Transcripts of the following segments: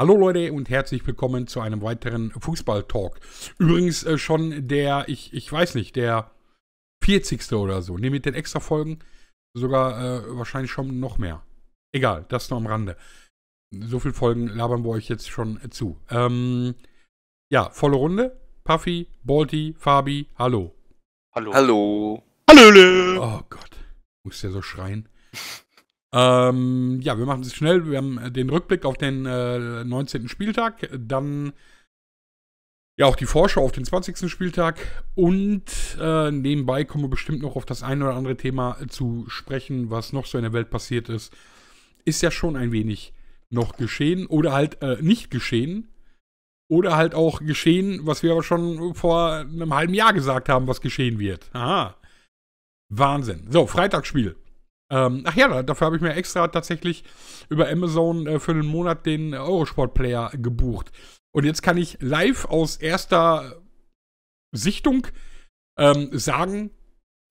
Hallo Leute und herzlich willkommen zu einem weiteren Fußball-Talk. Übrigens äh, schon der, ich, ich weiß nicht, der 40. oder so. Ne, mit den extra Folgen sogar äh, wahrscheinlich schon noch mehr. Egal, das nur am Rande. So viele Folgen labern wir euch jetzt schon äh, zu. Ähm, ja, volle Runde. Puffy, Balti, Fabi, hallo. Hallo. Hallo. Hallo. Oh Gott, muss der so schreien. Ähm, ja, wir machen es schnell. Wir haben äh, den Rückblick auf den äh, 19. Spieltag, dann ja auch die Vorschau auf den 20. Spieltag und äh, nebenbei kommen wir bestimmt noch auf das ein oder andere Thema zu sprechen, was noch so in der Welt passiert ist. Ist ja schon ein wenig noch geschehen oder halt äh, nicht geschehen. Oder halt auch geschehen, was wir aber schon vor einem halben Jahr gesagt haben, was geschehen wird. Aha. Wahnsinn. So, Freitagsspiel. Ähm, ach ja, dafür habe ich mir extra tatsächlich über Amazon äh, für einen Monat den äh, Eurosport-Player gebucht. Und jetzt kann ich live aus erster Sichtung ähm, sagen,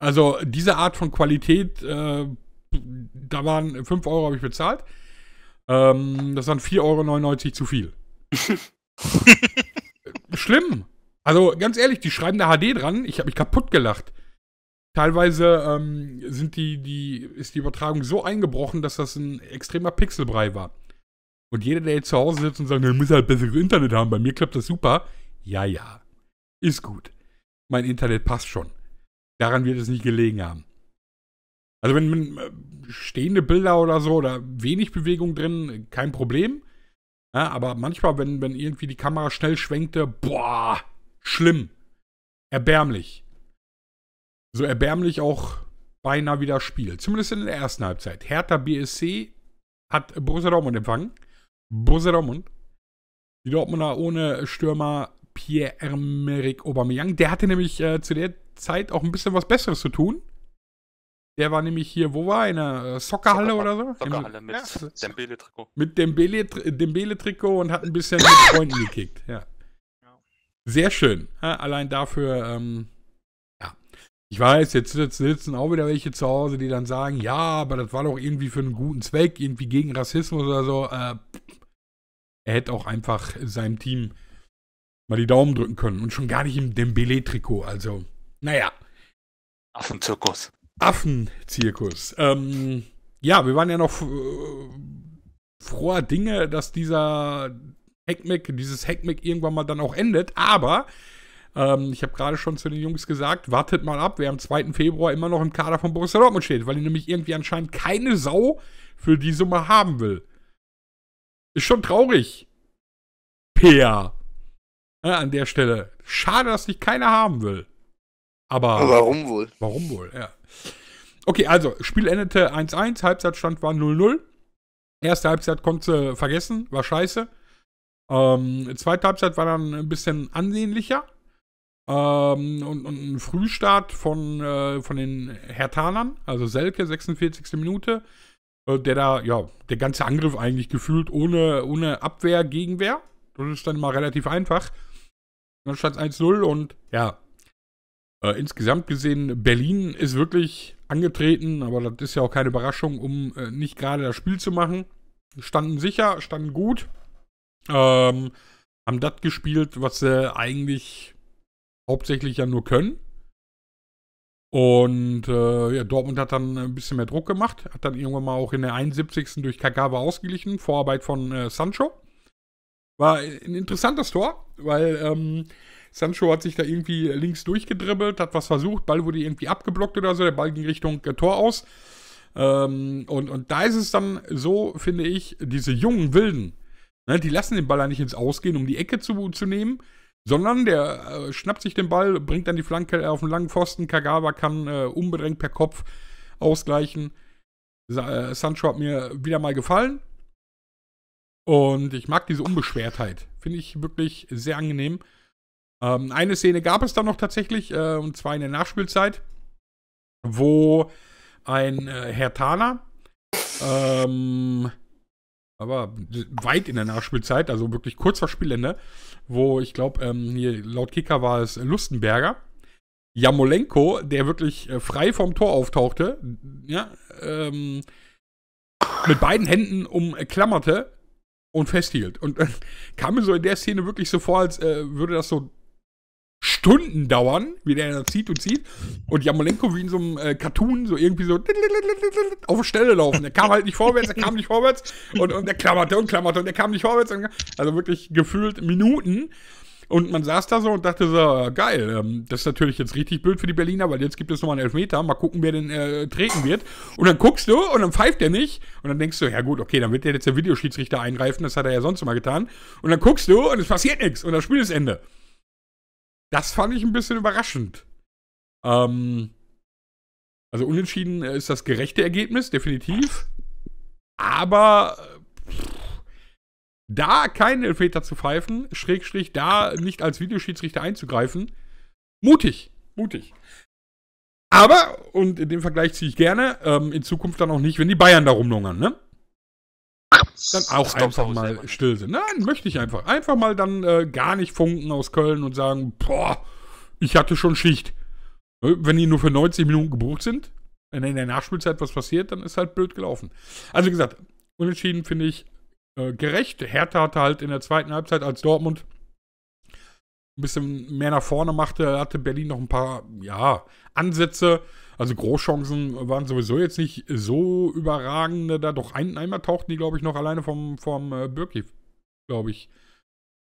also diese Art von Qualität, äh, da waren 5 Euro habe ich bezahlt. Ähm, das waren 4,99 Euro zu viel. Schlimm. Also ganz ehrlich, die schreiben da HD dran. Ich habe mich kaputt gelacht. Teilweise ähm, sind die, die, ist die Übertragung so eingebrochen, dass das ein extremer Pixelbrei war. Und jeder, der jetzt zu Hause sitzt und sagt, wir müssen halt besseres Internet haben, bei mir klappt das super. Ja, ja. Ist gut. Mein Internet passt schon. Daran wird es nicht gelegen haben. Also wenn, wenn äh, stehende Bilder oder so oder wenig Bewegung drin, kein Problem. Ja, aber manchmal, wenn, wenn irgendwie die Kamera schnell schwenkte, boah, schlimm. Erbärmlich so erbärmlich auch beinahe wieder spielt. Zumindest in der ersten Halbzeit. Hertha BSC hat Borussia Dortmund empfangen. Borussia Dortmund. Die Dortmunder ohne Stürmer Pierre-Emerick Aubameyang. Der hatte nämlich äh, zu der Zeit auch ein bisschen was Besseres zu tun. Der war nämlich hier, wo war er? In der äh, Soccerhalle Soccer oder so? Soccerhalle mit ja. Dembele-Trikot. Mit Dembele-Trikot und hat ein bisschen mit Freunden gekickt. Ja. Sehr schön. Ja, allein dafür ähm, ich weiß, jetzt sitzen auch wieder welche zu Hause, die dann sagen, ja, aber das war doch irgendwie für einen guten Zweck, irgendwie gegen Rassismus oder so. Äh, er hätte auch einfach seinem Team mal die Daumen drücken können und schon gar nicht im Dembele-Trikot. Also, naja. Affenzirkus. Affenzirkus. Ähm, ja, wir waren ja noch äh, froher Dinge, dass dieser Hackmeck, dieses Hackmeck irgendwann mal dann auch endet, aber ähm, ich habe gerade schon zu den Jungs gesagt, wartet mal ab, wer am 2. Februar immer noch im Kader von Borussia Dortmund steht, weil die nämlich irgendwie anscheinend keine Sau für die Summe haben will. Ist schon traurig. Peer. Ja, ne, an der Stelle. Schade, dass dich keiner haben will. Aber. Aber warum wohl? Warum wohl, ja. Okay, also, Spiel endete 1-1, Halbzeitstand war 0-0. Erste Halbzeit konnte vergessen, war scheiße. Ähm, zweite Halbzeit war dann ein bisschen ansehnlicher. Ähm, und, und ein Frühstart von, äh, von den Hertanern, also Selke, 46. Minute, äh, der da, ja, der ganze Angriff eigentlich gefühlt ohne, ohne Abwehr, Gegenwehr. Das ist dann mal relativ einfach. Dann stand es 1-0 und ja, äh, insgesamt gesehen, Berlin ist wirklich angetreten, aber das ist ja auch keine Überraschung, um äh, nicht gerade das Spiel zu machen. Standen sicher, standen gut, ähm, haben das gespielt, was sie eigentlich hauptsächlich ja nur können. Und äh, ja, Dortmund hat dann ein bisschen mehr Druck gemacht, hat dann irgendwann mal auch in der 71. durch Kagawa ausgeglichen, Vorarbeit von äh, Sancho. War ein interessantes Tor, weil ähm, Sancho hat sich da irgendwie links durchgedribbelt, hat was versucht, Ball wurde irgendwie abgeblockt oder so, der Ball ging Richtung äh, Tor aus. Ähm, und, und da ist es dann so, finde ich, diese jungen Wilden, ne, die lassen den Ball ja nicht ins Ausgehen, um die Ecke zu, zu nehmen, sondern der äh, schnappt sich den Ball, bringt dann die Flanke äh, auf den langen Pfosten. Kagawa kann äh, unbedrängt per Kopf ausgleichen. Sa äh, Sancho hat mir wieder mal gefallen. Und ich mag diese Unbeschwertheit. Finde ich wirklich sehr angenehm. Ähm, eine Szene gab es dann noch tatsächlich, äh, und zwar in der Nachspielzeit, wo ein äh, Herr Thaler ähm, aber weit in der Nachspielzeit, also wirklich kurz vor Spielende, wo ich glaube, ähm, hier laut Kicker war es Lustenberger. Jamolenko, der wirklich äh, frei vom Tor auftauchte, ja, ähm, mit beiden Händen umklammerte und festhielt. Und äh, kam mir so in der Szene wirklich so vor, als äh, würde das so Stunden dauern, wie der dann zieht und zieht. Und Jamolenko wie in so einem äh, Cartoon, so irgendwie so auf der Stelle laufen. Der kam halt nicht vorwärts, der kam nicht vorwärts. Und, und der klammerte und klammerte und der kam nicht vorwärts. also wirklich gefühlt Minuten. Und man saß da so und dachte so, geil, ähm, das ist natürlich jetzt richtig blöd für die Berliner, weil jetzt gibt es nochmal einen Elfmeter, mal gucken, wer denn äh, treten wird. Und dann guckst du und dann pfeift der nicht. Und dann denkst du, ja gut, okay, dann wird der jetzt der Videoschiedsrichter eingreifen, das hat er ja sonst immer getan. Und dann guckst du und es passiert nichts und das Spiel ist Ende. Das fand ich ein bisschen überraschend. Ähm, also unentschieden äh, ist das gerechte Ergebnis, definitiv. Aber pff, äh, da keinen Elfmeter zu pfeifen, Schrägstrich, da nicht als Videoschiedsrichter einzugreifen, mutig, mutig. Aber, und in dem Vergleich ziehe ich gerne, ähm, in Zukunft dann auch nicht, wenn die Bayern da rumlungern, ne? dann auch einfach mal still sind. Nein, möchte ich einfach. Einfach mal dann äh, gar nicht funken aus Köln und sagen, boah, ich hatte schon Schicht. Äh, wenn die nur für 90 Minuten gebucht sind, wenn in der Nachspielzeit was passiert, dann ist halt blöd gelaufen. Also wie gesagt, unentschieden finde ich äh, gerecht. Hertha hatte halt in der zweiten Halbzeit als Dortmund ein bisschen mehr nach vorne machte, hatte Berlin noch ein paar, ja, Ansätze. Also Großchancen waren sowieso jetzt nicht so überragende da. Doch ein, einmal tauchten die, glaube ich, noch alleine vom, vom äh, Birki, glaube ich,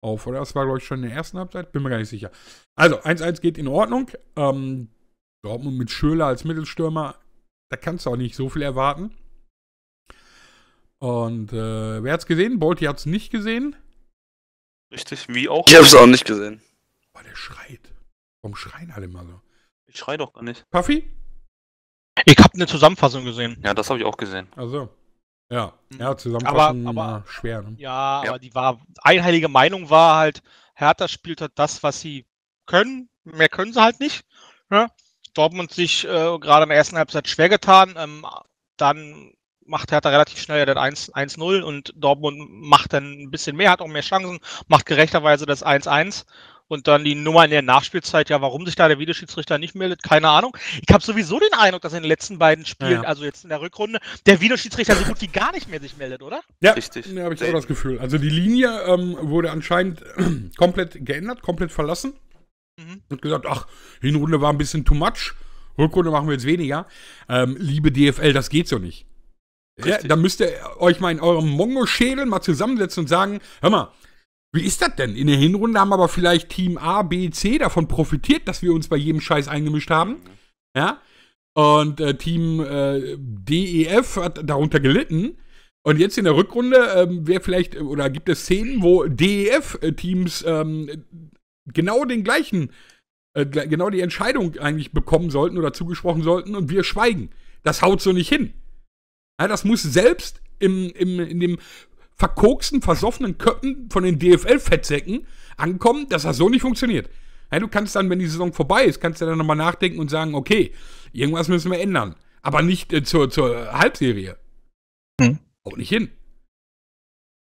auf. Oder das war, glaube ich, schon in der ersten Halbzeit. Bin mir gar nicht sicher. Also 1-1 geht in Ordnung. Ähm, Dortmund mit Schöler als Mittelstürmer, da kannst du auch nicht so viel erwarten. Und äh, wer hat's gesehen? Bolti hat's nicht gesehen. Richtig, wie auch. Ich hab's auch nicht gesehen. Boah, der schreit. Warum schreien alle immer so? Ich schrei doch gar nicht. Puffy? Ich habe eine Zusammenfassung gesehen. Ja, das habe ich auch gesehen. Also. Ja, hm. ja, Zusammenfassung aber, aber, schwer. Ne? Ja, ja, aber die war einheilige Meinung war halt, Hertha spielt halt das, was sie können. Mehr können sie halt nicht. Ne? Dortmund sich äh, gerade im ersten Halbzeit schwer getan. Ähm, dann macht Hertha relativ schnell ja das 1-0 und Dortmund macht dann ein bisschen mehr, hat auch mehr Chancen, macht gerechterweise das 1-1 und dann die Nummer in der Nachspielzeit, ja, warum sich da der Videoschiedsrichter nicht meldet, keine Ahnung. Ich habe sowieso den Eindruck, dass in den letzten beiden Spielen, ja. also jetzt in der Rückrunde, der Videoschiedsrichter so gut wie gar nicht mehr sich meldet, oder? Ja, richtig. Ja, habe ich auch das Gefühl. Also die Linie ähm, wurde anscheinend komplett geändert, komplett verlassen. Mhm. Und gesagt, ach, Hinrunde war ein bisschen too much, Rückrunde machen wir jetzt weniger. Ähm, liebe DFL, das geht so nicht. Richtig. Ja, dann müsst ihr euch mal in eurem Mongo-Schädel mal zusammensetzen und sagen, hör mal, wie ist das denn? In der Hinrunde haben aber vielleicht Team A, B, C davon profitiert, dass wir uns bei jedem Scheiß eingemischt haben. Ja. Und äh, Team äh, DEF hat darunter gelitten. Und jetzt in der Rückrunde ähm, wäre vielleicht, äh, oder gibt es Szenen, wo DEF-Teams äh, ähm, genau den gleichen, äh, genau die Entscheidung eigentlich bekommen sollten oder zugesprochen sollten und wir schweigen. Das haut so nicht hin. Ja, das muss selbst im, im, in dem verkoksten, versoffenen Köppen von den DFL-Fettsäcken ankommen, dass das so nicht funktioniert. Ja, du kannst dann, wenn die Saison vorbei ist, kannst du dann nochmal nachdenken und sagen, okay, irgendwas müssen wir ändern. Aber nicht äh, zur, zur Halbserie. Hm. Auch nicht hin.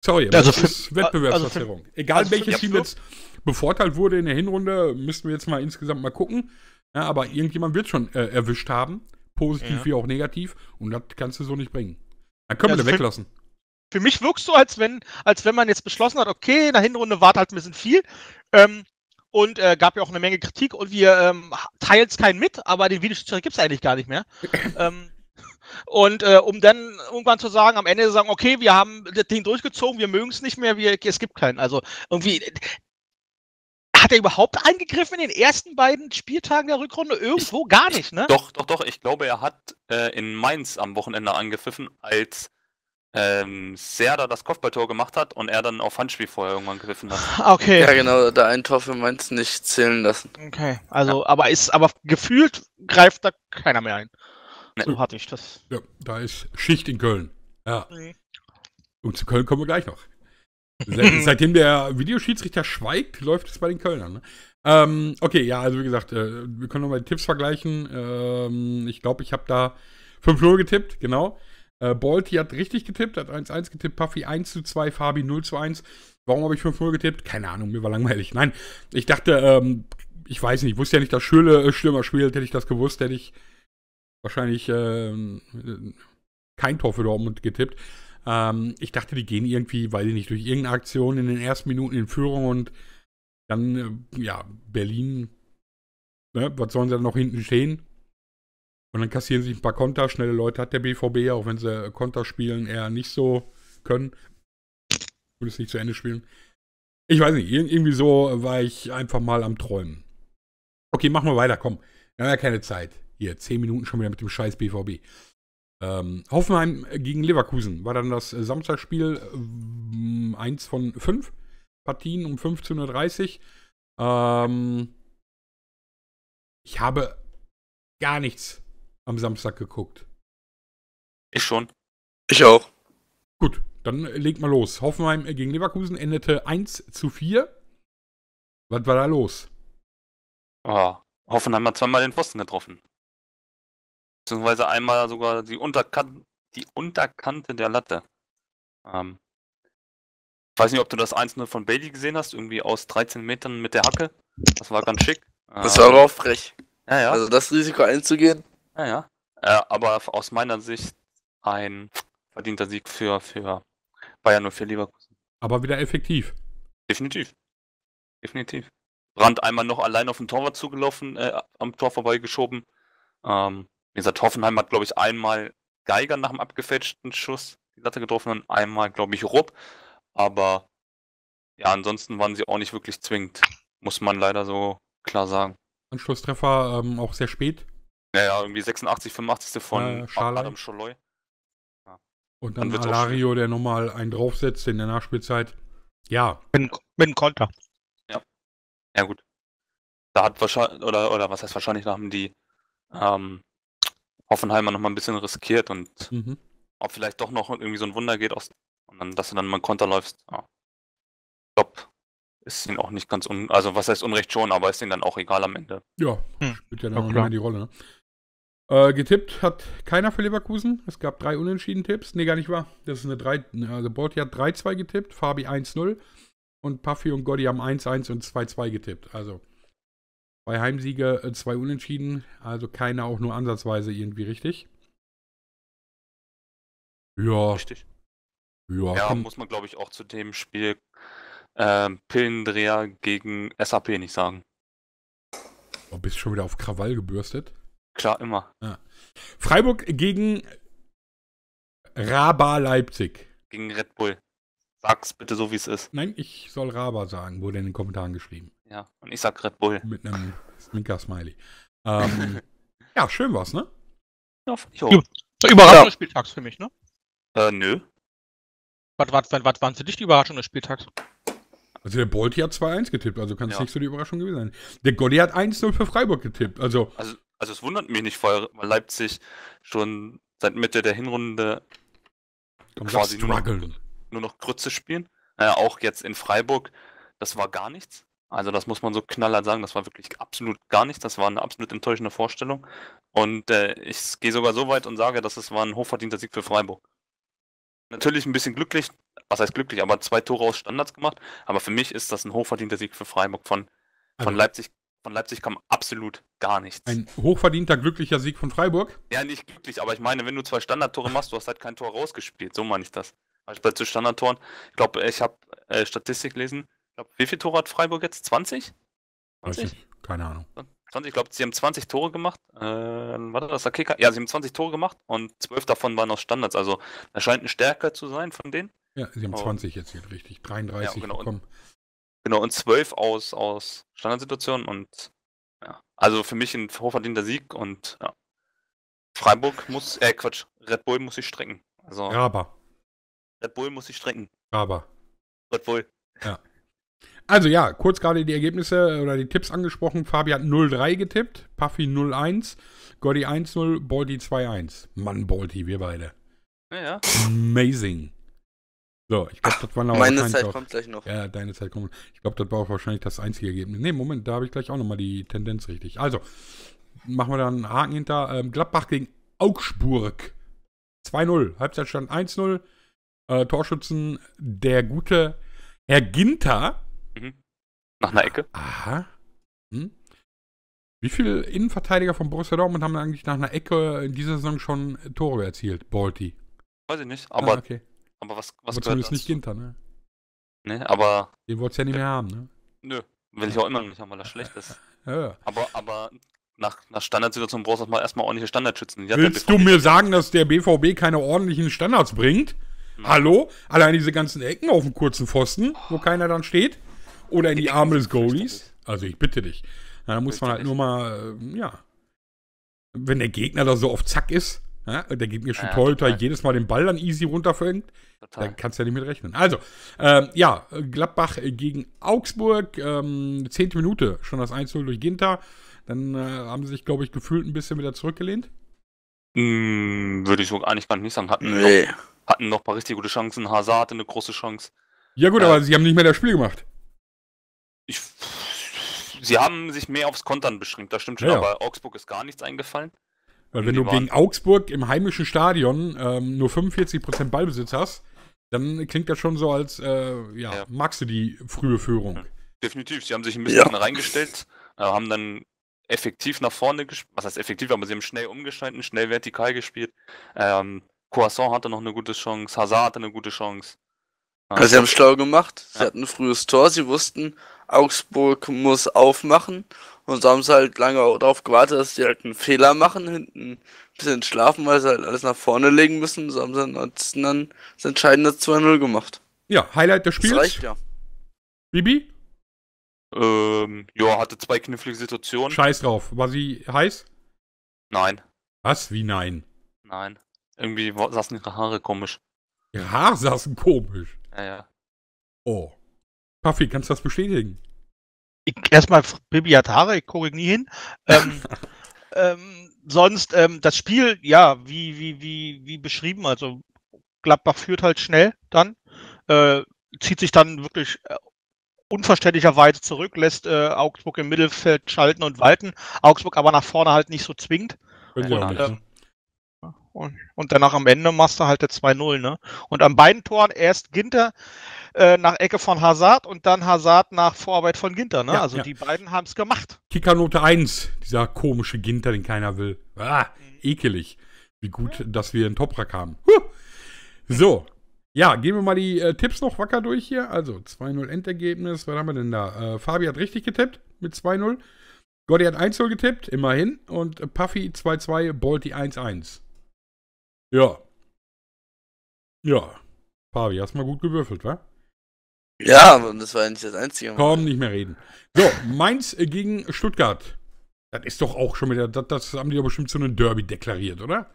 Sorry, also das ist Wettbewerbsverzerrung. Also Egal also welches Team jetzt bevorteilt wurde in der Hinrunde, müssten wir jetzt mal insgesamt mal gucken. Ja, aber irgendjemand wird schon äh, erwischt haben, positiv ja. wie auch negativ. Und das kannst du so nicht bringen. Dann können wir also weglassen für mich wirkst du, als wenn, als wenn man jetzt beschlossen hat, okay, in der Hinrunde war halt ein bisschen viel. Ähm, und äh, gab ja auch eine Menge Kritik und wir ähm, teilen es keinen mit, aber den Videoschiedsrichter gibt es eigentlich gar nicht mehr. ähm, und äh, um dann irgendwann zu sagen, am Ende zu sagen, okay, wir haben das Ding durchgezogen, wir mögen es nicht mehr, wir, es gibt keinen. Also irgendwie, hat er überhaupt eingegriffen in den ersten beiden Spieltagen der Rückrunde? Irgendwo ich, gar nicht, ne? Doch, doch, doch. Ich glaube, er hat äh, in Mainz am Wochenende angepfiffen, als ähm, Serda das Kopfballtor gemacht hat und er dann auf Handspiel vorher irgendwann gegriffen hat. Okay. Ja, genau, da ein Tor für Mainz nicht zählen lassen. Okay, also, ja. aber ist, aber gefühlt greift da keiner mehr ein. Nee. So hatte ich das. Ja, da ist Schicht in Köln. Ja. Mhm. Und zu Köln kommen wir gleich noch. Seit, seitdem der Videoschiedsrichter schweigt, läuft es bei den Kölnern. Ne? Ähm, okay, ja, also wie gesagt, äh, wir können nochmal die Tipps vergleichen. Ähm, ich glaube, ich habe da 5-0 getippt, genau. Äh, Bolti hat richtig getippt, hat 1-1 getippt, Puffy 1 2, Fabi 0 1. Warum habe ich 5-0 getippt? Keine Ahnung, mir war langweilig. Nein, ich dachte, ähm, ich weiß nicht, ich wusste ja nicht, dass Schöle äh, schlimmer spielt. Hätte ich das gewusst, hätte ich wahrscheinlich ähm, kein Tor für Dortmund getippt. Ähm, ich dachte, die gehen irgendwie, weil sie nicht durch irgendeine Aktion in den ersten Minuten in Führung und dann, äh, ja, Berlin, ne, was sollen sie da noch hinten stehen? Und dann kassieren sich ein paar Konter. Schnelle Leute hat der BVB, auch wenn sie Konter spielen, eher nicht so können. Ich würde es nicht zu Ende spielen. Ich weiß nicht, irgendwie so war ich einfach mal am Träumen. Okay, machen wir weiter, komm. Wir haben ja keine Zeit. Hier, 10 Minuten schon wieder mit dem scheiß BVB. Ähm, Hoffenheim gegen Leverkusen war dann das Samstagspiel, äh, ähm, eins von fünf Partien um 15.30 Uhr. Ähm, ich habe gar nichts am Samstag geguckt? Ich schon. Ich auch. Gut, dann legt mal los. Hoffenheim gegen Leverkusen endete 1 zu 4. Was war da los? Oh, Hoffenheim hat zweimal den Pfosten getroffen. Beziehungsweise einmal sogar die, Unterkan die Unterkante der Latte. Ähm, ich weiß nicht, ob du das einzelne von Bailey gesehen hast, irgendwie aus 13 Metern mit der Hacke. Das war ganz schick. Das war ähm, aber auch frech. Ja, ja. Also das Risiko einzugehen. Ja, ja. Äh, aber aus meiner Sicht ein verdienter Sieg für, für Bayern und für Leverkusen. Aber wieder effektiv. Definitiv. Definitiv. Brand einmal noch allein auf den Torwart zugelaufen, äh, am Tor vorbeigeschoben. Ähm, wie gesagt, Hoffenheim hat, glaube ich, einmal Geiger nach dem abgefälschten Schuss die Latte getroffen und einmal, glaube ich, Rupp. Aber ja, ansonsten waren sie auch nicht wirklich zwingend, muss man leider so klar sagen. Anschlusstreffer ähm, auch sehr spät naja, irgendwie 86, 85. von äh, Adam Scholloy. Ja. Und dann, dann Alario, der nochmal einen draufsetzt in der Nachspielzeit. Ja. Mit, mit einem Konter. Ja. Ja, gut. Da hat wahrscheinlich, oder, oder was heißt wahrscheinlich, da haben die ähm, Hoffenheimer nochmal ein bisschen riskiert und mhm. ob vielleicht doch noch irgendwie so ein Wunder geht aus. Und dann, dass du dann mal Konter läufst. Ja. Stopp ist ihnen auch nicht ganz un also was heißt Unrecht schon, aber ist ihnen dann auch egal am Ende. Ja, hm. spielt ja dann auch nicht die Rolle. Ne? Äh, getippt hat keiner für Leverkusen. Es gab drei unentschieden Tipps. Nee, gar nicht wahr. Das ist eine 3. Also Borti hat 3-2 getippt, Fabi 1-0 und Puffy und Gotti haben 1-1 und 2-2 getippt. Also zwei Heimsiege, äh, zwei unentschieden. Also keiner auch nur ansatzweise irgendwie richtig. Ja. Richtig. Ja, ja muss man glaube ich auch zu dem Spiel äh, Pillendreher gegen SAP nicht sagen. Du oh, bist schon wieder auf Krawall gebürstet. Klar, immer. Ja. Freiburg gegen Raba Leipzig. Gegen Red Bull. Sag's bitte so, wie es ist. Nein, ich soll Raba sagen, wurde in den Kommentaren geschrieben. Ja, und ich sag Red Bull. Mit einem Sminker-Smiley. Ähm, ja, schön war's, ne? Ja, ich auch. Überraschung ja. des Spieltags für mich, ne? Äh, nö. Was, was, was, was waren für dich die Überraschung des Spieltags? Also der Bolti hat 2-1 getippt, also kann es ja. nicht so die Überraschung gewesen sein. Der Golli hat 1-0 für Freiburg getippt, also, also also es wundert mich nicht weil Leipzig schon seit Mitte der Hinrunde Kommt quasi nur noch, nur noch Grütze spielen. Naja, auch jetzt in Freiburg, das war gar nichts. Also das muss man so knallhart sagen, das war wirklich absolut gar nichts. Das war eine absolut enttäuschende Vorstellung. Und äh, ich gehe sogar so weit und sage, dass es war ein hochverdienter Sieg für Freiburg. Natürlich ein bisschen glücklich, was heißt glücklich, aber zwei Tore aus Standards gemacht. Aber für mich ist das ein hochverdienter Sieg für Freiburg. Von, von aber also Leipzig von Leipzig kam absolut gar nichts. Ein hochverdienter, glücklicher Sieg von Freiburg? Ja, nicht glücklich, aber ich meine, wenn du zwei Standardtore machst, du hast halt kein Tor rausgespielt. So meine ich das. Also zu Standardtoren, ich glaube, ich habe äh, Statistik gelesen. Ich glaube, wie viel Tore hat Freiburg jetzt? 20? 20? Keine Ahnung. 20, ich glaube, sie haben 20 Tore gemacht. Äh, war das der Kicker? Ja, sie haben 20 Tore gemacht und 12 davon waren aus Standards. Also, da scheint ein Stärker zu sein von denen. Ja, sie haben oh. 20 jetzt hier richtig. 33 ja, genau. bekommen. Genau, und 12 aus, aus Standardsituationen und ja. Also für mich ein hochverdienter Sieg und ja. Freiburg muss, äh Quatsch, Red Bull muss sich strecken. Also, aber. Red Bull muss sich strecken. Aber. Red Bull. Ja. Also ja, kurz gerade die Ergebnisse äh, oder die Tipps angesprochen. Fabi hat 0-3 getippt, Puffy 0-1, Gotti 1-0, Baldi 2-1. Mann, Baldi, wir beide. Ja, ja. Amazing. So, ich glaube, das war noch Meine Zeit auch, kommt gleich noch. Ja, deine Zeit kommt. Ich glaube, das war auch wahrscheinlich das einzige Ergebnis. Nee, Moment, da habe ich gleich auch nochmal die Tendenz richtig. Also, machen wir dann einen Haken hinter. Ähm, Gladbach gegen Augsburg. 2-0. Halbzeitstand 1-0. Äh, Torschützen der gute Herr Ginter. Mhm. Nach einer Ecke. Aha. Hm. Wie viele Innenverteidiger von Borussia Dortmund haben eigentlich nach einer Ecke in dieser Saison schon Tore erzielt, Balti? Weiß ich nicht, aber ah, okay. Aber was, was Wozu gehört ist dazu? nicht Ginter, ne? Ne, aber... Den wollt ihr ja nicht mehr haben, ne? Nö, will ich auch immer noch nicht haben, weil er schlecht ist. ja. Aber, aber nach, nach Standardsituation brauchst du mal erstmal ordentliche Standards schützen. Willst du mir sagen, dass der BVB keine ordentlichen Standards bringt? Nein. Hallo? Allein diese ganzen Ecken auf dem kurzen Pfosten, oh. wo keiner dann steht? Oder in die, die Arme des Goalies? Also ich bitte dich. Da muss man halt nur mal, äh, ja. Wenn der Gegner da so auf Zack ist, ja, und der schon ja, Torhüter total. jedes Mal den Ball dann easy runterfängt. Total. Da kannst du ja nicht mit rechnen. Also, ähm, ja, Gladbach gegen Augsburg. Ähm, zehnte Minute, schon das 1-0 durch Ginter. Dann äh, haben sie sich, glaube ich, gefühlt ein bisschen wieder zurückgelehnt. Mm, würde ich so gar nicht, gar nicht sagen. Hatten, nee. noch, hatten noch ein paar richtig gute Chancen. Hazard hatte eine große Chance. Ja, gut, äh, aber sie haben nicht mehr das Spiel gemacht. Ich, sie haben sich mehr aufs Kontern beschränkt, das stimmt schon, ja, aber ja. Augsburg ist gar nichts eingefallen. Weil wenn du gegen Augsburg im heimischen Stadion ähm, nur 45% Ballbesitz hast, dann klingt das schon so, als äh, ja, ja, magst du die frühe Führung. Definitiv, sie haben sich ein bisschen ja. reingestellt, äh, haben dann effektiv nach vorne gespielt, was heißt effektiv, aber sie haben schnell umgeschalten, schnell vertikal gespielt. Ähm, Croissant hatte noch eine gute Chance, Hazard hatte eine gute Chance. Ah, also sie haben schlau gemacht. Sie ja. hatten ein frühes Tor. Sie wussten, Augsburg muss aufmachen. Und so haben sie halt lange darauf gewartet, dass sie halt einen Fehler machen, hinten ein bisschen schlafen, weil sie halt alles nach vorne legen müssen. So haben sie dann das entscheidende 2-0 gemacht. Ja, Highlight des Spiels. Das reicht, ja. Bibi? Ähm, ja, hatte zwei knifflige Situationen. Scheiß drauf. War sie heiß? Nein. Was? Wie nein? Nein. Irgendwie saßen ihre Haare komisch. Ihre Haare saßen komisch. Ja, Oh. Puffy, kannst du das bestätigen? erstmal, Bibi hat ich gucke nie hin. Ähm, ähm, sonst, ähm, das Spiel, ja, wie, wie, wie, wie beschrieben, also Gladbach führt halt schnell dann, äh, zieht sich dann wirklich äh, unverständlicherweise zurück, lässt äh, Augsburg im Mittelfeld schalten und walten. Augsburg aber nach vorne halt nicht so zwingt. Und, nicht, ähm, ne? Und, und danach am Ende machst du halt 2-0. Ne? Und an beiden Toren erst Ginter äh, nach Ecke von Hazard und dann Hazard nach Vorarbeit von Ginter. Ne? Ja, also ja. die beiden haben es gemacht. Kickernote 1, dieser komische Ginter, den keiner will. Ah, mhm. ekelig. Wie gut, dass wir einen Toprak haben. Huh. So, ja, gehen wir mal die äh, Tipps noch wacker durch hier. Also 2-0 Endergebnis. Was haben wir denn da? Äh, Fabi hat richtig getippt mit 2-0. Gotti hat 1-0 getippt, immerhin. Und Puffy 2-2, Bolti 1-1. Ja. Ja. Fabi, hast mal gut gewürfelt, wa? Ja, das war nicht das einzige Mal. Komm, nicht mehr reden. So, Mainz äh, gegen Stuttgart. Das ist doch auch schon wieder, das, das haben die doch bestimmt zu einem Derby deklariert, oder?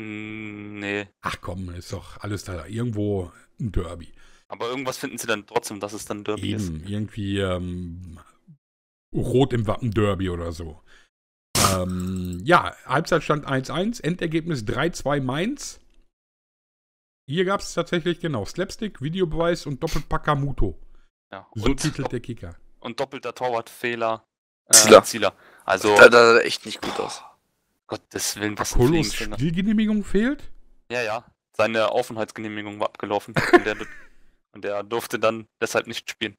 Hm, nee. Ach komm, ist doch alles da. Irgendwo ein Derby. Aber irgendwas finden sie dann trotzdem, dass es dann Derby Eben, ist. Irgendwie ähm, Rot im Wappen Derby oder so. Ähm, ja, Halbzeitstand 1-1, Endergebnis 3-2 Mainz. Hier gab es tatsächlich, genau, Slapstick, Videobeweis und Doppelpacker Muto. Ja, so titelt der Kicker. Und doppelter Torwartfehler. Äh, Zieler. Zieler. Also, da sah echt nicht gut aus. Oh, Gottes Willen, was Kolos Spielgenehmigung fehlt? Ja, ja. Seine Aufenthaltsgenehmigung war abgelaufen. und, der, und, der, durfte dann deshalb nicht spielen.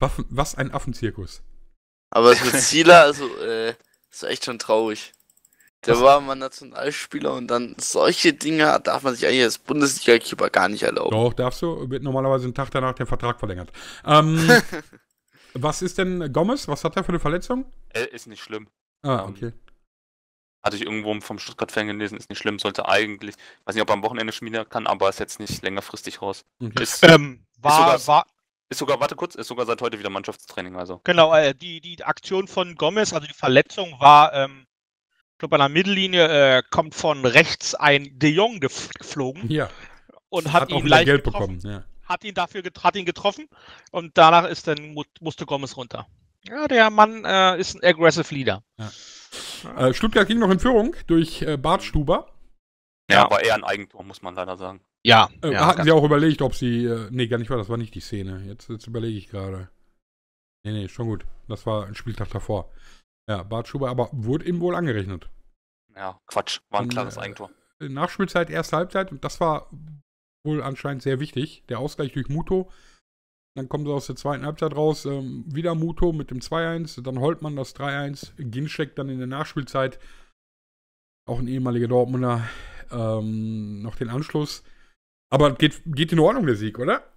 Was, was ein Affenzirkus. Aber es mit Zieler, also, äh, das ist echt schon traurig. Der war mal Nationalspieler und dann solche Dinge darf man sich eigentlich als Bundesliga-Keeper gar nicht erlauben. Doch, darfst du. Wird normalerweise einen Tag danach der Vertrag verlängert. Ähm, was ist denn Gomez? Was hat er für eine Verletzung? Er Ist nicht schlimm. Ah, ähm, okay. Hatte ich irgendwo vom Stuttgart-Fan gelesen, ist nicht schlimm, sollte eigentlich, weiß nicht, ob er am Wochenende schon kann, aber ist jetzt nicht längerfristig raus. Okay. Ist, ähm, war, ist war, ist sogar, warte kurz, ist sogar seit heute wieder Mannschaftstraining, also. Genau, äh, die, die Aktion von Gomez, also die Verletzung war, ähm, ich glaube, an der Mittellinie äh, kommt von rechts ein De Jong geflogen. Ja. Und hat, hat ihn leicht Geld bekommen, ja. Hat ihn dafür hat ihn getroffen und danach ist dann musste Gomez runter. Ja, der Mann äh, ist ein aggressive Leader. Ja. Äh, Stuttgart ging noch in Führung durch äh, Bartstuber. Ja, aber eher ein Eigentor, muss man leider sagen. Ja. Äh, ja hatten sie auch genau. überlegt, ob sie. Äh, nee, gar nicht wahr, das war nicht die Szene. Jetzt, jetzt überlege ich gerade. Nee, nee, schon gut. Das war ein Spieltag davor. Ja, Bart Schuber, aber wurde ihm wohl angerechnet. Ja, Quatsch. War ein klares äh, Eigentor. Nachspielzeit, erste Halbzeit und das war wohl anscheinend sehr wichtig. Der Ausgleich durch Muto. Dann kommen sie aus der zweiten Halbzeit raus. Ähm, wieder Muto mit dem 2-1. Dann Holtmann das 3-1. Ginschek dann in der Nachspielzeit. Auch ein ehemaliger Dortmunder. Ähm, noch den Anschluss. Aber geht, geht in Ordnung der Sieg, oder?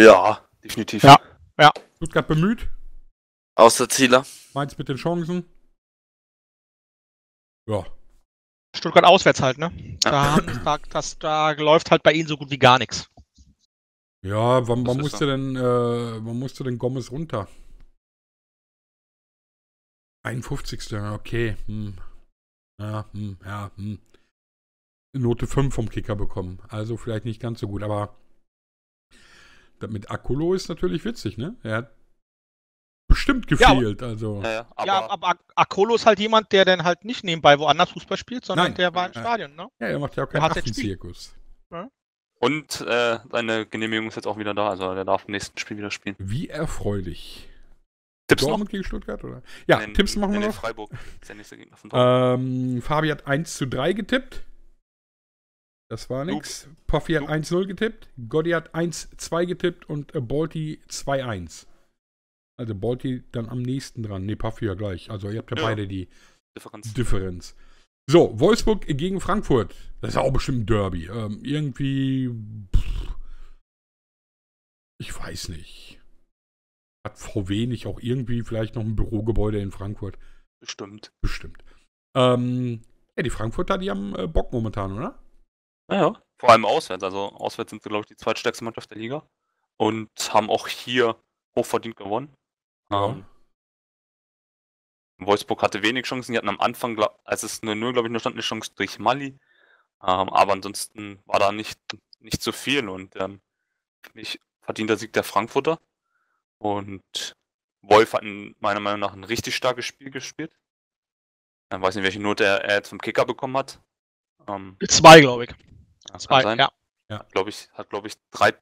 Ja, definitiv. Ja, ja. Stuttgart bemüht. Außer Zieler. Meins mit den Chancen. Ja. Stuttgart auswärts halt, ne? Da, da, das, da läuft halt bei ihnen so gut wie gar nichts. Ja, wann, man äh, musste denn, äh, man musste den Gomez runter. 51. Okay. Hm. Ja, hm, ja, hm. Note 5 vom Kicker bekommen. Also vielleicht nicht ganz so gut, aber mit Akolo ist natürlich witzig, ne? Er hat bestimmt gefehlt. Also. Ja, also. Ja, aber, ja, aber Akolo ist halt jemand, der dann halt nicht nebenbei woanders Fußball spielt, sondern Nein, der war im äh, Stadion, ne? Ja, er macht ja auch keinen Affenzirkus. Ja. Und äh, seine Genehmigung ist jetzt auch wieder da, also er darf im nächsten Spiel wieder spielen. Wie erfreulich. Tipps Dortmund noch? gegen Stuttgart, oder? Ja, Nein, Tipps machen wir noch. Freiburg ist der nächste Gegner von Dortmund. Ähm, Fabi hat 1 zu 3 getippt. Das war nix. Puffy hat 1-0 getippt, Gotti hat 1-2 getippt und äh, Balti 2-1. Also Balti dann am nächsten dran. Ne, Puffy ja gleich. Also ihr habt ja, ja. beide die Differenz. Differenz. So, Wolfsburg gegen Frankfurt. Das ist ja auch bestimmt ein Derby. Ähm, irgendwie. Pff, ich weiß nicht. Hat VW nicht auch irgendwie vielleicht noch ein Bürogebäude in Frankfurt? Bestimmt. Bestimmt. Ähm, ja, die Frankfurter, die haben äh, Bock momentan, oder? Naja, ah, vor allem auswärts. Also auswärts sind sie, glaube ich, die zweitstärkste Mannschaft der Liga und haben auch hier hochverdient gewonnen. Ja. Ähm, Wolfsburg hatte wenig Chancen. Die hatten am Anfang, glaub, als es 0-0, glaube ich, nur stand eine Chance durch Mali. Ähm, aber ansonsten war da nicht, nicht so viel und ähm, verdient der Sieg der Frankfurter. Und Wolf hat meiner Meinung nach ein richtig starkes Spiel gespielt. Ich weiß nicht, welche Note er, er jetzt vom Kicker bekommen hat. Ähm, Zwei, glaube ich. Zwei, sein. ja. ja. Glaube ich, hat, glaube ich, drei,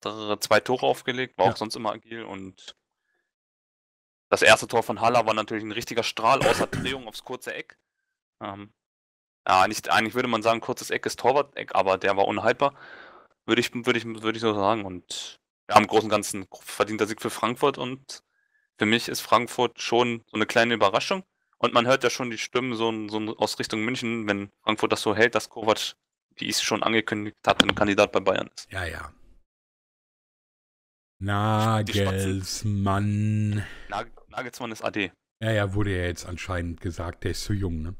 zwei Tore aufgelegt, war ja. auch sonst immer agil und das erste Tor von Haller war natürlich ein richtiger Strahl außer Drehung aufs kurze Eck. Ähm, ja, eigentlich, eigentlich würde man sagen, kurzes Eck ist Torwart-Eck, aber der war unhaltbar. Würde ich, würde ich, würde ich so sagen. Und wir haben im Großen und Ganzen verdienter Sieg für Frankfurt und für mich ist Frankfurt schon so eine kleine Überraschung. Und man hört ja schon die Stimmen so, so aus Richtung München, wenn Frankfurt das so hält, dass Kovac wie ich schon angekündigt hatte, ein Kandidat bei Bayern ist. Ja, ja. Nagelsmann. Nag Nagelsmann ist AD. Ja, ja, wurde ja jetzt anscheinend gesagt, der ist zu jung, ne?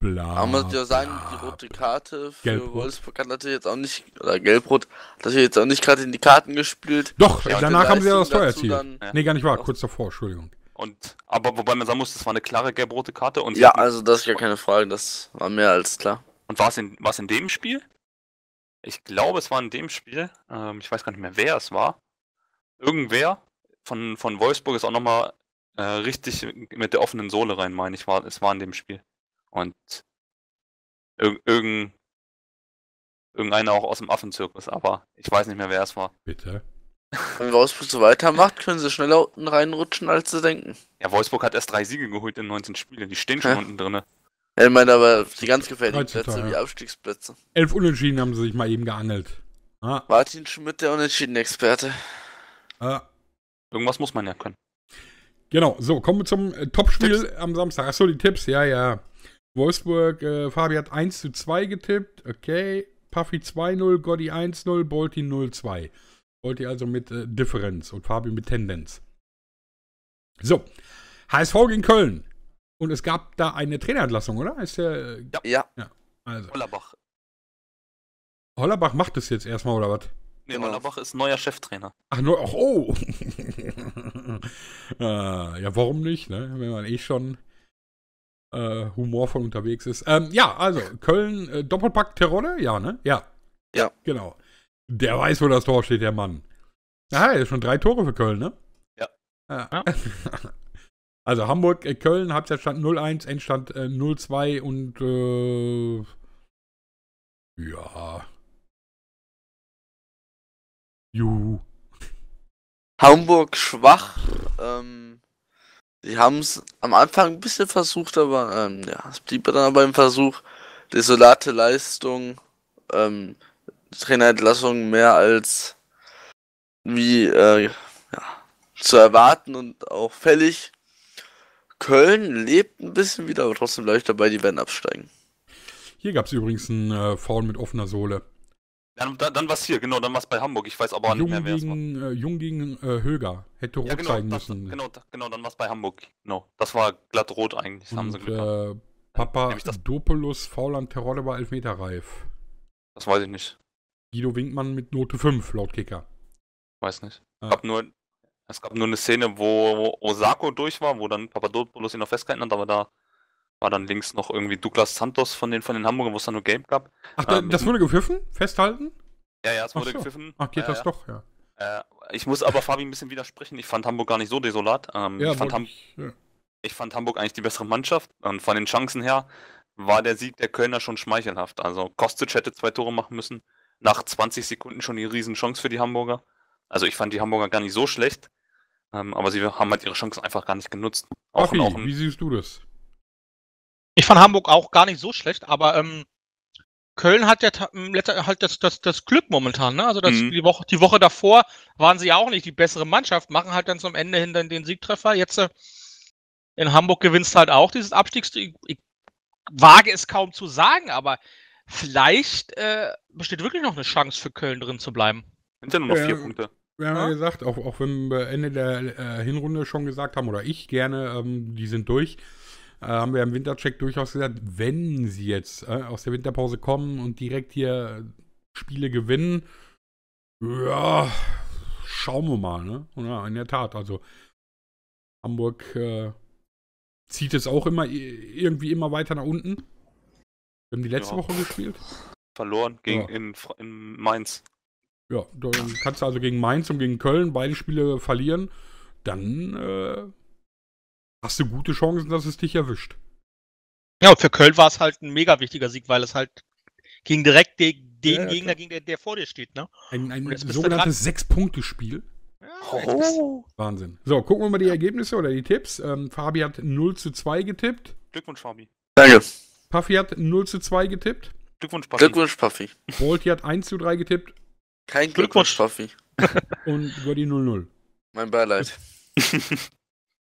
Bla. Man muss ja sagen, bla, die rote Karte für Gelbrot. Wolfsburg hat natürlich jetzt auch nicht, oder Gelbrot, hat natürlich jetzt auch nicht gerade in die Karten gespielt. Doch, ja, danach haben sie ja das Tor erzielt. Ja. Nee, gar nicht wahr, kurz davor, Entschuldigung. Und, aber wobei man sagen muss, das war eine klare gelb-rote Karte. Und ja, also das ist ja keine Frage, das war mehr als klar. Und war es in, in dem Spiel? Ich glaube, es war in dem Spiel. Ähm, ich weiß gar nicht mehr, wer es war. Irgendwer von, von Wolfsburg ist auch nochmal äh, richtig mit der offenen Sohle rein, meine ich. War, es war in dem Spiel. Und irg irgend, irgendeiner auch aus dem Affenzirkus, aber ich weiß nicht mehr, wer es war. Bitte. Wenn Wolfsburg so weitermacht, können sie schneller unten reinrutschen, als sie denken. Ja, Wolfsburg hat erst drei Siege geholt in 19 Spielen. Die stehen schon Hä? unten drin ich meine, aber die ganz gefährlichen Plätze ja. wie Abstiegsplätze. Elf Unentschieden haben sie sich mal eben geangelt. Ah. Martin Schmidt, der Unentschieden-Experte. Ah. Irgendwas muss man ja können. Genau, so, kommen wir zum äh, Topspiel Tipps. am Samstag. Achso, die Tipps, ja, ja. Wolfsburg, äh, Fabi hat 1 zu 2 getippt, okay. Puffy 2-0, Gotti 1-0, Bolti 0-2. Bolti also mit äh, Differenz und Fabi mit Tendenz. So, HSV gegen Köln. Und es gab da eine Trainerentlassung, oder? Ist der, ja. ja. ja. Also. Hollerbach. Hollerbach macht es jetzt erstmal, oder was? Nee, genau. Hollerbach ist neuer Cheftrainer. Ach, neu, ach oh! Ah, ja, warum nicht, ne? Wenn man eh schon äh, humorvoll unterwegs ist. Ähm, ja, also, Köln, äh, Doppelpack Terrolle? Ja, ne? Ja. Ja. Genau. Der weiß, wo das Tor steht, der Mann. Ah, ja, schon drei Tore für Köln, ne? Ja. Ah. ja. Also Hamburg, äh, Köln, Halbzeitstand 0-1, Endstand äh, 0-2 und äh, ja. Juhu. Hamburg schwach. Ähm, die haben es am Anfang ein bisschen versucht, aber ähm, ja, es blieb dann aber im Versuch. Desolate Leistung, ähm, Trainerentlassung mehr als wie äh, ja, zu erwarten und auch fällig. Köln lebt ein bisschen wieder, aber trotzdem bleibe ich dabei, die werden absteigen. Hier gab es übrigens einen äh, Foul mit offener Sohle. Dann, dann, dann was hier, genau, dann war es bei Hamburg. Ich weiß aber Jung nicht mehr, gegen, wer es war. Äh, Jung gegen äh, Höger. Hätte ja, rot genau, zeigen das, müssen. Genau, da, genau dann was bei Hamburg. Genau. Das war glatt rot eigentlich. Das Und, haben sie Glück äh, Papa das Dopoulos faul am Terodde war elfmeterreif. Das weiß ich nicht. Guido Winkmann mit Note 5, laut Kicker. Weiß nicht. Äh, hab nur es gab nur eine Szene, wo Osako durch war, wo dann Papadopoulos ihn noch festgehalten hat, aber da war dann links noch irgendwie Douglas Santos von den, von den Hamburgern, wo es dann nur Game gab. Ach, da, ähm, das wurde gepfiffen? Festhalten? Ja, ja, es wurde Ach so. gepfiffen. Ach, geht äh, das ja. doch, ja. Äh, ich muss aber Fabi ein bisschen widersprechen. Ich fand Hamburg gar nicht so desolat. Ähm, ja, ich, fand ich, ja. ich, fand Hamburg eigentlich die bessere Mannschaft. Und von den Chancen her war der Sieg der Kölner schon schmeichelhaft. Also Kostic hätte zwei Tore machen müssen. Nach 20 Sekunden schon die Riesenchance für die Hamburger. Also ich fand die Hamburger gar nicht so schlecht, ähm, aber sie haben halt ihre Chancen einfach gar nicht genutzt. Auch Affi, auch wie siehst du das? Ich fand Hamburg auch gar nicht so schlecht, aber ähm, Köln hat ja ähm, halt das, das, das Glück momentan, ne? Also das, mhm. die, Woche, die Woche davor waren sie ja auch nicht die bessere Mannschaft, machen halt dann zum Ende hin dann den Siegtreffer. Jetzt äh, in Hamburg gewinnst halt auch dieses Abstiegs. Ich, ich wage es kaum zu sagen, aber vielleicht äh, besteht wirklich noch eine Chance für Köln drin zu bleiben. Sind ja nur noch vier Punkte. Wir haben ja, ja gesagt, auch, auch wenn wir Ende der äh, Hinrunde schon gesagt haben, oder ich gerne, ähm, die sind durch, äh, haben wir im Wintercheck durchaus gesagt, wenn sie jetzt äh, aus der Winterpause kommen und direkt hier Spiele gewinnen, ja, schauen wir mal, ne? Ja, in der Tat, also Hamburg äh, zieht es auch immer irgendwie immer weiter nach unten. Wir haben die letzte ja. Woche gespielt. Verloren gegen in, in Mainz. Ja, dann kannst du also gegen Mainz und gegen Köln beide Spiele verlieren. Dann äh, hast du gute Chancen, dass es dich erwischt. Ja, und für Köln war es halt ein mega wichtiger Sieg, weil es halt gegen direkt den, den ja, Gegner ging, der, der, vor dir steht. Ne? Ein, ein sogenanntes Sechs-Punkte-Spiel. oh. Wahnsinn. So, gucken wir mal die Ergebnisse oder die Tipps. Ähm, Fabi hat 0 zu 2 getippt. Glückwunsch, Fabi. Danke. Puffy hat 0 zu 2 getippt. Glückwunsch, Puffy. Glückwunsch, Puffy. Volti hat 1 zu 3 getippt. Kein Glückwunsch, Toffi. Und Gotti 0-0. Mein Beileid.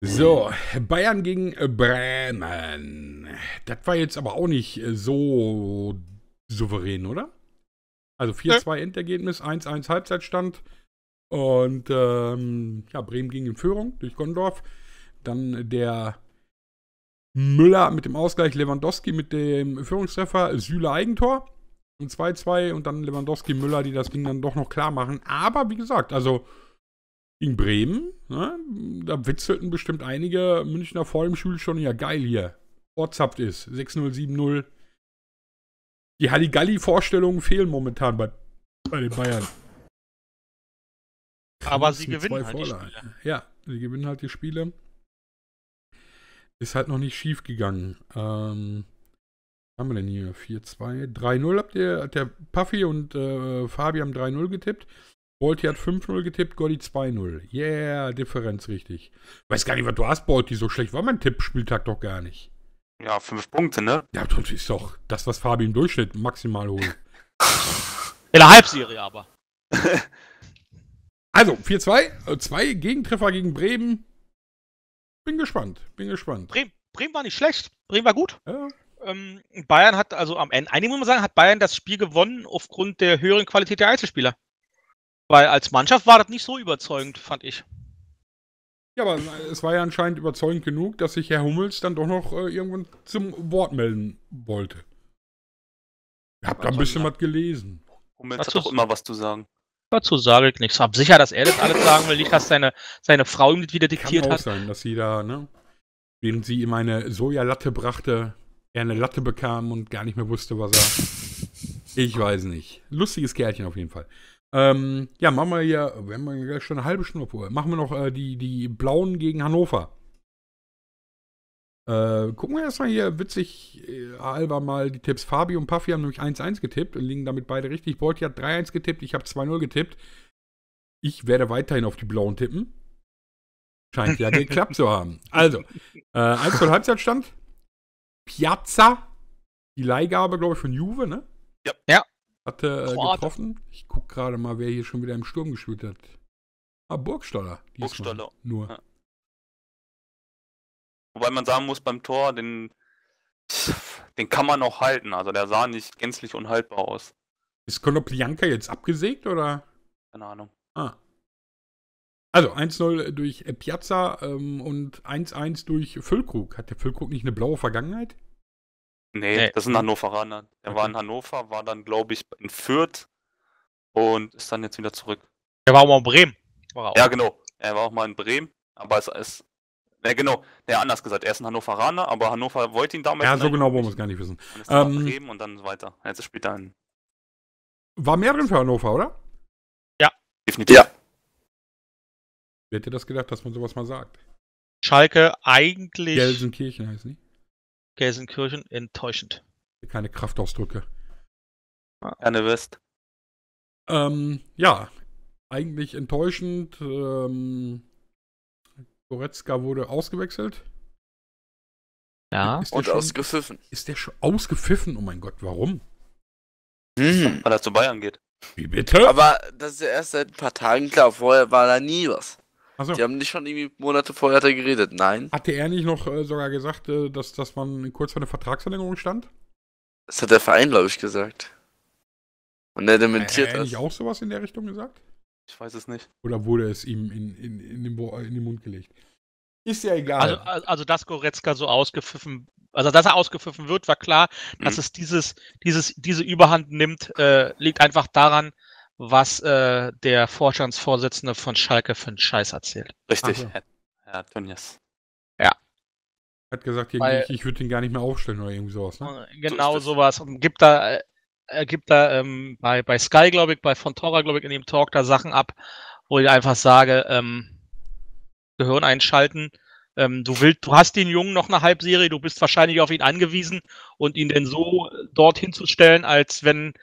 So, Bayern gegen äh, Bremen. Das war jetzt aber auch nicht äh, so souverän, oder? Also 4-2 ja. Endergebnis, 1-1 Halbzeitstand. Und ähm, ja, Bremen ging in Führung durch Gondorf. Dann der Müller mit dem Ausgleich, Lewandowski mit dem Führungstreffer, Süle Eigentor. Und 2-2 und dann Lewandowski, Müller, die das Ding dann doch noch klar machen. Aber wie gesagt, also gegen Bremen, ne, da witzelten bestimmt einige Münchner vor dem Spiel schon, ja geil hier. WhatsApp ist 6-0, 7-0. Die Halligalli-Vorstellungen fehlen momentan bei, bei den Bayern. Aber sie gewinnen halt Vorlagen. die Spiele. Ja, sie gewinnen halt die Spiele. Ist halt noch nicht schief gegangen. Ähm, haben wir denn hier? 4-2. 3-0 habt ihr, hat der Puffy und äh, Fabi haben 3-0 getippt. Bolti hat 5-0 getippt, Gotti 2-0. Yeah, Differenz richtig. Weiß gar nicht, was du hast, Bolti. So schlecht war mein Tippspieltag doch gar nicht. Ja, 5 Punkte, ne? Ja, das ist doch das, was Fabi im Durchschnitt maximal holt. In der Halbserie aber. also, 4-2. Äh, zwei Gegentreffer gegen Bremen. Bin gespannt, bin gespannt. Bremen, Bremen war nicht schlecht. Bremen war gut. Ja ähm, Bayern hat also am Ende, eigentlich muss man sagen, hat Bayern das Spiel gewonnen aufgrund der höheren Qualität der Einzelspieler. Weil als Mannschaft war das nicht so überzeugend, fand ich. Ja, aber es war ja anscheinend überzeugend genug, dass sich Herr Hummels dann doch noch äh, irgendwann zum Wort melden wollte. Ich hab da ein also, bisschen was gelesen. Hummels dazu, hat doch immer was zu sagen. Dazu sage ich nichts. Ich Hab sicher, dass er das alles sagen will, nicht, dass seine, seine Frau ihm das wieder diktiert hat. Kann auch hat. sein, dass sie da, ne? Während sie ihm eine Sojalatte brachte, er eine Latte bekam und gar nicht mehr wusste, was er. Ich weiß nicht. Lustiges Kerlchen auf jeden Fall. Ähm, ja, machen wir ja, wir haben ja schon eine halbe Stunde vor. Machen wir noch äh, die, die Blauen gegen Hannover. Äh, gucken wir erstmal hier witzig äh, halber mal die Tipps. Fabi und Puffy haben nämlich 1-1 getippt und liegen damit beide richtig. Bolti hat 3-1 getippt, ich habe 2-0 getippt. Ich werde weiterhin auf die Blauen tippen. Scheint ja geklappt zu haben. Also, äh, 1-0 Halbzeitstand. Piazza, die Leihgabe, glaube ich, von Juve, ne? Ja. ja. Hatte äh, getroffen. Ich gucke gerade mal, wer hier schon wieder im Sturm gespielt hat. Ah, Burgstaller. Burgstaller. Nur. Ja. Wobei man sagen muss, beim Tor, den, den kann man auch halten. Also der sah nicht gänzlich unhaltbar aus. Ist Koloplianka jetzt abgesägt oder? Keine Ahnung. Ah. Also 1-0 durch äh, Piazza ähm, und 1-1 durch Füllkrug. Hat der Füllkrug nicht eine blaue Vergangenheit? Nee, nee. das ist ein Hannoveraner. Ne? Er okay. war in Hannover, war dann, glaube ich, in Fürth und ist dann jetzt wieder zurück. Er war auch mal in Bremen. Ja, genau. Er war auch mal in Bremen, aber es ist. Ja, ne, genau. Ja, anders gesagt. Er ist ein Hannoveraner, ne, aber Hannover wollte ihn damals. Ja, so genau wollen wir es gar nicht wissen. Und ist ähm, Bremen und dann weiter. Jetzt ist später in. War mehr drin für Hannover, oder? Ja. Definitiv. Ja. Wer hätte das gedacht, dass man sowas mal sagt? Schalke eigentlich. Gelsenkirchen heißt nicht. Gelsenkirchen enttäuschend. Keine Kraftausdrücke. Anne West. Ähm, ja, eigentlich enttäuschend. Ähm, Goretzka wurde ausgewechselt. Ja, ist und schon, ausgepfiffen. Ist der schon ausgepfiffen? Oh mein Gott, warum? Hm. Weil er zu Bayern geht. Wie bitte? Aber das ist ja erst seit ein paar Tagen klar. Vorher war da nie was. So. Die haben nicht schon irgendwie Monate vorher da geredet, nein. Hatte er nicht noch äh, sogar gesagt, äh, dass, dass man kurz vor einer Vertragsverlängerung stand? Das hat der Verein, glaube ich, gesagt. Und er dementiert das. Hat er nicht auch sowas in der Richtung gesagt? Ich weiß es nicht. Oder wurde es ihm in, in, in, den, in den Mund gelegt? Ist ja egal. Also, also dass Goretzka so ausgepfiffen, also dass er ausgepfiffen wird, war klar. Mhm. Dass es dieses, dieses, diese Überhand nimmt, äh, liegt einfach daran, was äh, der Vorstandsvorsitzende von Schalke für einen Scheiß erzählt. Richtig, Ach, ja. Herr Tönnies. Ja. Hat gesagt, Weil, ich, ich würde ihn gar nicht mehr aufstellen oder irgendwie sowas. Ne? Genau so sowas. Und gibt da, äh, gibt da ähm, bei, bei Sky, glaube ich, bei Fontora, glaube ich, in dem Talk da Sachen ab, wo ich einfach sage, ähm, Gehirn einschalten. Ähm, du, willst, du hast den Jungen noch eine Halbserie, du bist wahrscheinlich auf ihn angewiesen und ihn denn so äh, dorthin zu stellen, als wenn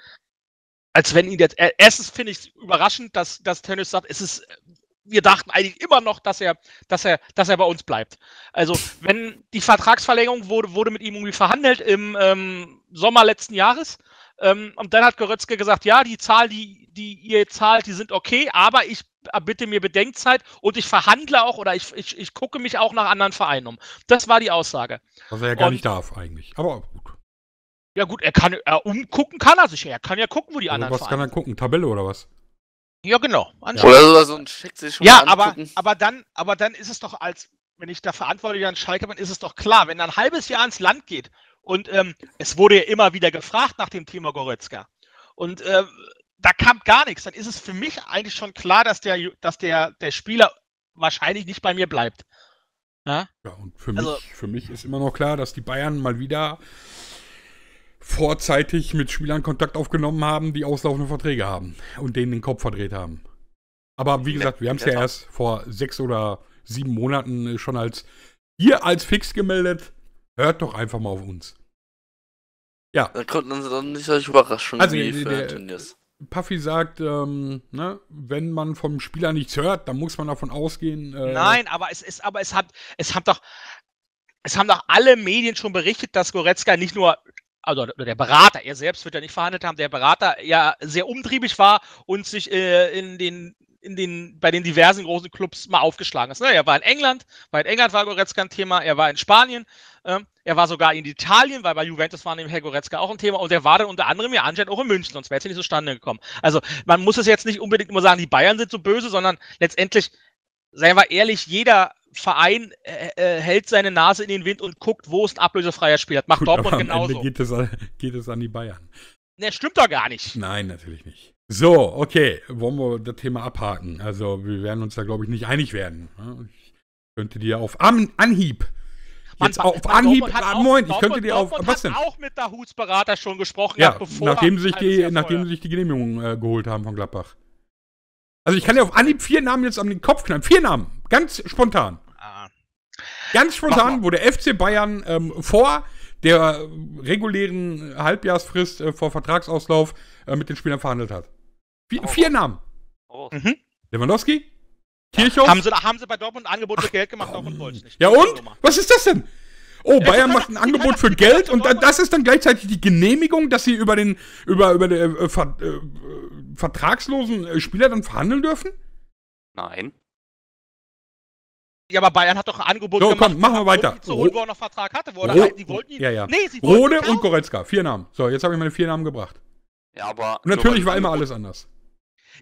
als wenn ihn jetzt. Erstens finde ich es überraschend, dass, dass Tennis sagt, es ist. Wir dachten eigentlich immer noch, dass er, dass er, dass er bei uns bleibt. Also, wenn die Vertragsverlängerung wurde, wurde mit ihm irgendwie verhandelt im ähm, Sommer letzten Jahres. Ähm, und dann hat Goretzka gesagt, ja, die Zahl, die, die ihr zahlt, die sind okay, aber ich bitte mir Bedenkzeit und ich verhandle auch oder ich, ich, ich gucke mich auch nach anderen Vereinen um. Das war die Aussage. Was er ja gar und, nicht darf eigentlich, aber gut. Ja gut, er kann, er umgucken kann er sich. Er kann ja gucken, wo die also anderen was fahren. Was kann er gucken? Tabelle oder was? Ja, genau. Oder so, ein Schick sich schon Ja, aber, aber, dann, aber dann ist es doch als, wenn ich da verantwortlich an Schalke bin, ist es doch klar, wenn er ein halbes Jahr ins Land geht und ähm, es wurde ja immer wieder gefragt nach dem Thema Goretzka und äh, da kam gar nichts, dann ist es für mich eigentlich schon klar, dass der, dass der, der Spieler wahrscheinlich nicht bei mir bleibt. Ja, ja und für, also, mich, für mich ist immer noch klar, dass die Bayern mal wieder vorzeitig mit Spielern Kontakt aufgenommen haben, die auslaufende Verträge haben und denen den Kopf verdreht haben. Aber wie gesagt, wir haben es ja erst vor sechs oder sieben Monaten äh, schon als hier als fix gemeldet. Hört doch einfach mal auf uns. Ja. Da konnten sie dann nicht solche Überraschungen also, wie Puffy sagt, ähm, ne, wenn man vom Spieler nichts hört, dann muss man davon ausgehen. Äh, Nein, aber es ist, aber es hat, es hat doch, es haben doch alle Medien schon berichtet, dass Goretzka nicht nur also der Berater, er selbst wird ja nicht verhandelt haben, der Berater ja sehr umtriebig war und sich äh, in den in den, bei den diversen großen Clubs mal aufgeschlagen ist. Ne? Er war in England, bei England war Goretzka ein Thema, er war in Spanien, ähm, er war sogar in Italien, weil bei Juventus war nämlich Herr Goretzka auch ein Thema und er war dann unter anderem ja anscheinend auch in München, sonst wäre es ja nicht zustande gekommen. Also man muss es jetzt nicht unbedingt immer sagen, die Bayern sind so böse, sondern letztendlich seien wir ehrlich, jeder Verein äh, äh, hält seine Nase in den Wind und guckt, wo es ein ablösefreier Spiel hat. Macht Gut, Dortmund genauso. Geht es, an, geht es an die Bayern. Ne, stimmt doch gar nicht. Nein, natürlich nicht. So, okay, wollen wir das Thema abhaken. Also, wir werden uns da, glaube ich, nicht einig werden. Ne? Ich könnte dir auf An Anhieb. Man, jetzt auf Anhieb, auch, Moment, ich könnte dir Dortmund auf. Was denn? auch mit der Hutsberater schon gesprochen, ja, gehabt, nachdem, sich die, nachdem sie sich die Genehmigung äh, geholt haben von Gladbach. Also ich kann ja auf Anhieb vier Namen jetzt an den Kopf knallen. Vier Namen, ganz spontan. Ah. Ganz spontan wo der FC Bayern ähm, vor der äh, regulären Halbjahresfrist äh, vor Vertragsauslauf äh, mit den Spielern verhandelt hat. Vier, oh. vier Namen. Oh. Mhm. Lewandowski? Ja. Kirchhoff? Haben sie, haben sie bei Dortmund Angebote für Geld gemacht, Dortmund wollte nicht. Ja und? Was ist das denn? oh, Bayern macht ein Angebot für Geld und das ist dann gleichzeitig die Genehmigung, dass sie über den, über, über den äh, ver, äh, vertragslosen äh, Spieler dann verhandeln dürfen? Nein. Ja, aber Bayern hat doch ein Angebot so, gemacht, komm, machen wir weiter. Zu holen, wo er noch Vertrag hatte, wo er halt, die wollten ihn, ja, ja. Nee, sie Rode und Goretzka, vier Namen. So, jetzt habe ich meine vier Namen gebracht. Ja, aber und natürlich war immer alles anders.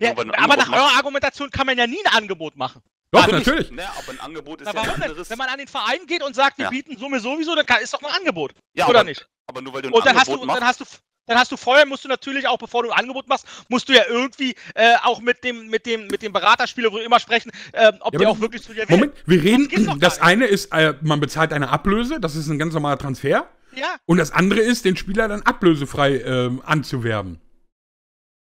Ja, aber, aber nach eurer Argumentation kann man ja nie ein Angebot machen. Doch, also natürlich. ne, aber ein Angebot ist Na, ja warum anderes. Wenn man an den Verein geht und sagt, wir ja. bieten Summe sowieso, dann ist doch ein Angebot. Ja, oder aber, nicht? Aber nur weil du ein und dann Angebot hast du, machst. Dann hast du, dann hast du vorher, musst du natürlich auch, bevor du ein Angebot machst, musst du ja irgendwie äh, auch mit dem, mit dem, mit dem Beraterspieler immer sprechen, äh, ob ja, der auch wirklich zu dir will. Moment, wir reden, das eine ist, äh, man bezahlt eine Ablöse, das ist ein ganz normaler Transfer. Ja. Und das andere ist, den Spieler dann ablösefrei ähm, anzuwerben.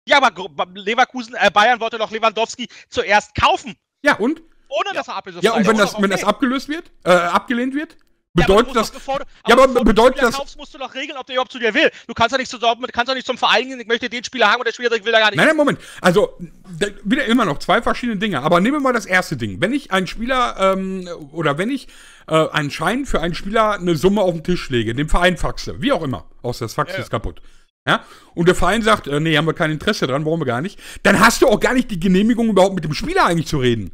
Ja, aber Leverkusen, äh, Bayern wollte doch Lewandowski zuerst kaufen. Ja, und? Ohne ja. dass er abgelöst wird. Ja, und wenn das, wenn das abgelöst wird, äh, abgelehnt wird, bedeutet das. ja, aber bevor bedeutet du das. Kaufst, musst du doch regeln, ob der überhaupt zu dir will. Du kannst ja nicht zu nicht zum Verein gehen, ich möchte den Spieler haben und der Spieler will da gar nicht. Nein, nein, Moment. Also, da, wieder immer noch zwei verschiedene Dinge. Aber nehmen wir mal das erste Ding. Wenn ich einen Spieler, ähm, oder wenn ich äh, einen Schein für einen Spieler eine Summe auf den Tisch lege, dem Verein faxe, wie auch immer, außer das Fax ja, ist kaputt. Ja? Und der Verein sagt, äh, nee, haben wir kein Interesse dran, wollen wir gar nicht. Dann hast du auch gar nicht die Genehmigung, überhaupt mit dem Spieler eigentlich zu reden.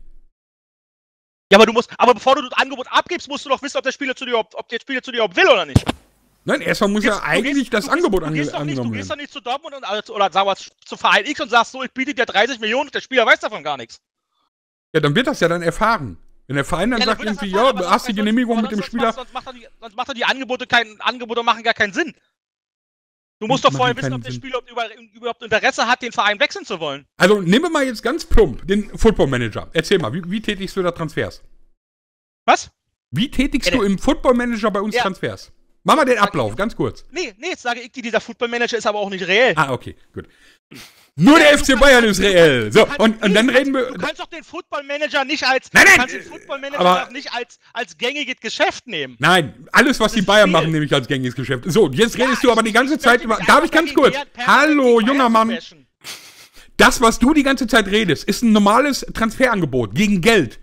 Ja, aber du musst, aber bevor du das Angebot abgibst, musst du doch wissen, ob der Spieler zu dir, ob, ob der Spieler zu dir will oder nicht. Nein, erstmal muss ja eigentlich das Angebot angenommen werden. Du, gehst doch nicht zu Dortmund und, also, oder sagst zu Verein X und sagst so, ich biete dir 30 Millionen und der Spieler weiß davon gar nichts. Ja, dann wird das ja dann erfahren. Wenn der Verein dann ja, sagt dann irgendwie, ja, du hast die Genehmigung mit dem Spieler. Sonst macht, er die, sonst macht er die Angebote kein, Angebote machen gar keinen Sinn. Du musst doch vorher wissen, ob der Spieler überhaupt Interesse hat, den Verein wechseln zu wollen. Also nehmen wir mal jetzt ganz plump den Football Manager. Erzähl mal, wie, wie tätigst du da Transfers? Was? Wie tätigst ja, du im Football Manager bei uns ja. Transfers? Mach mal den Ablauf, ganz kurz. Nee, nee, jetzt sage ich dir, dieser Football Manager ist aber auch nicht reell. Ah, okay, gut. Nur der FC Bayern ist reell. So, und, und dann reden wir. Du kannst doch den Footballmanager nicht als. Nein, nein! den Footballmanager aber, nicht als, als gängiges Geschäft nehmen. Nein, alles, was die Bayern viel. machen, nehme ich als gängiges Geschäft. So, jetzt ja, redest du aber die ganze Zeit über. Darf ich ganz kurz? Hallo, junger Mann. Das, was du die ganze Zeit redest, ist ein normales Transferangebot gegen Geld.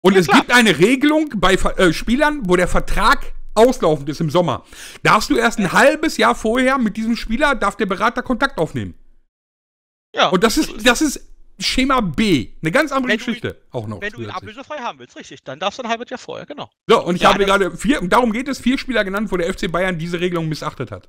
Und ja, es klar. gibt eine Regelung bei äh, Spielern, wo der Vertrag auslaufend ist im Sommer. Darfst du erst ein halbes Jahr vorher mit diesem Spieler, darf der Berater Kontakt aufnehmen? Ja. Und das ist, das ist Schema B. Eine ganz andere wenn Geschichte ihn, auch noch. Wenn du ihn ablösefrei haben willst, richtig. Dann darfst du ein halbes Jahr vorher, genau. So, und ich ja, habe gerade vier, darum geht es, vier Spieler genannt, wo der FC Bayern diese Regelung missachtet hat.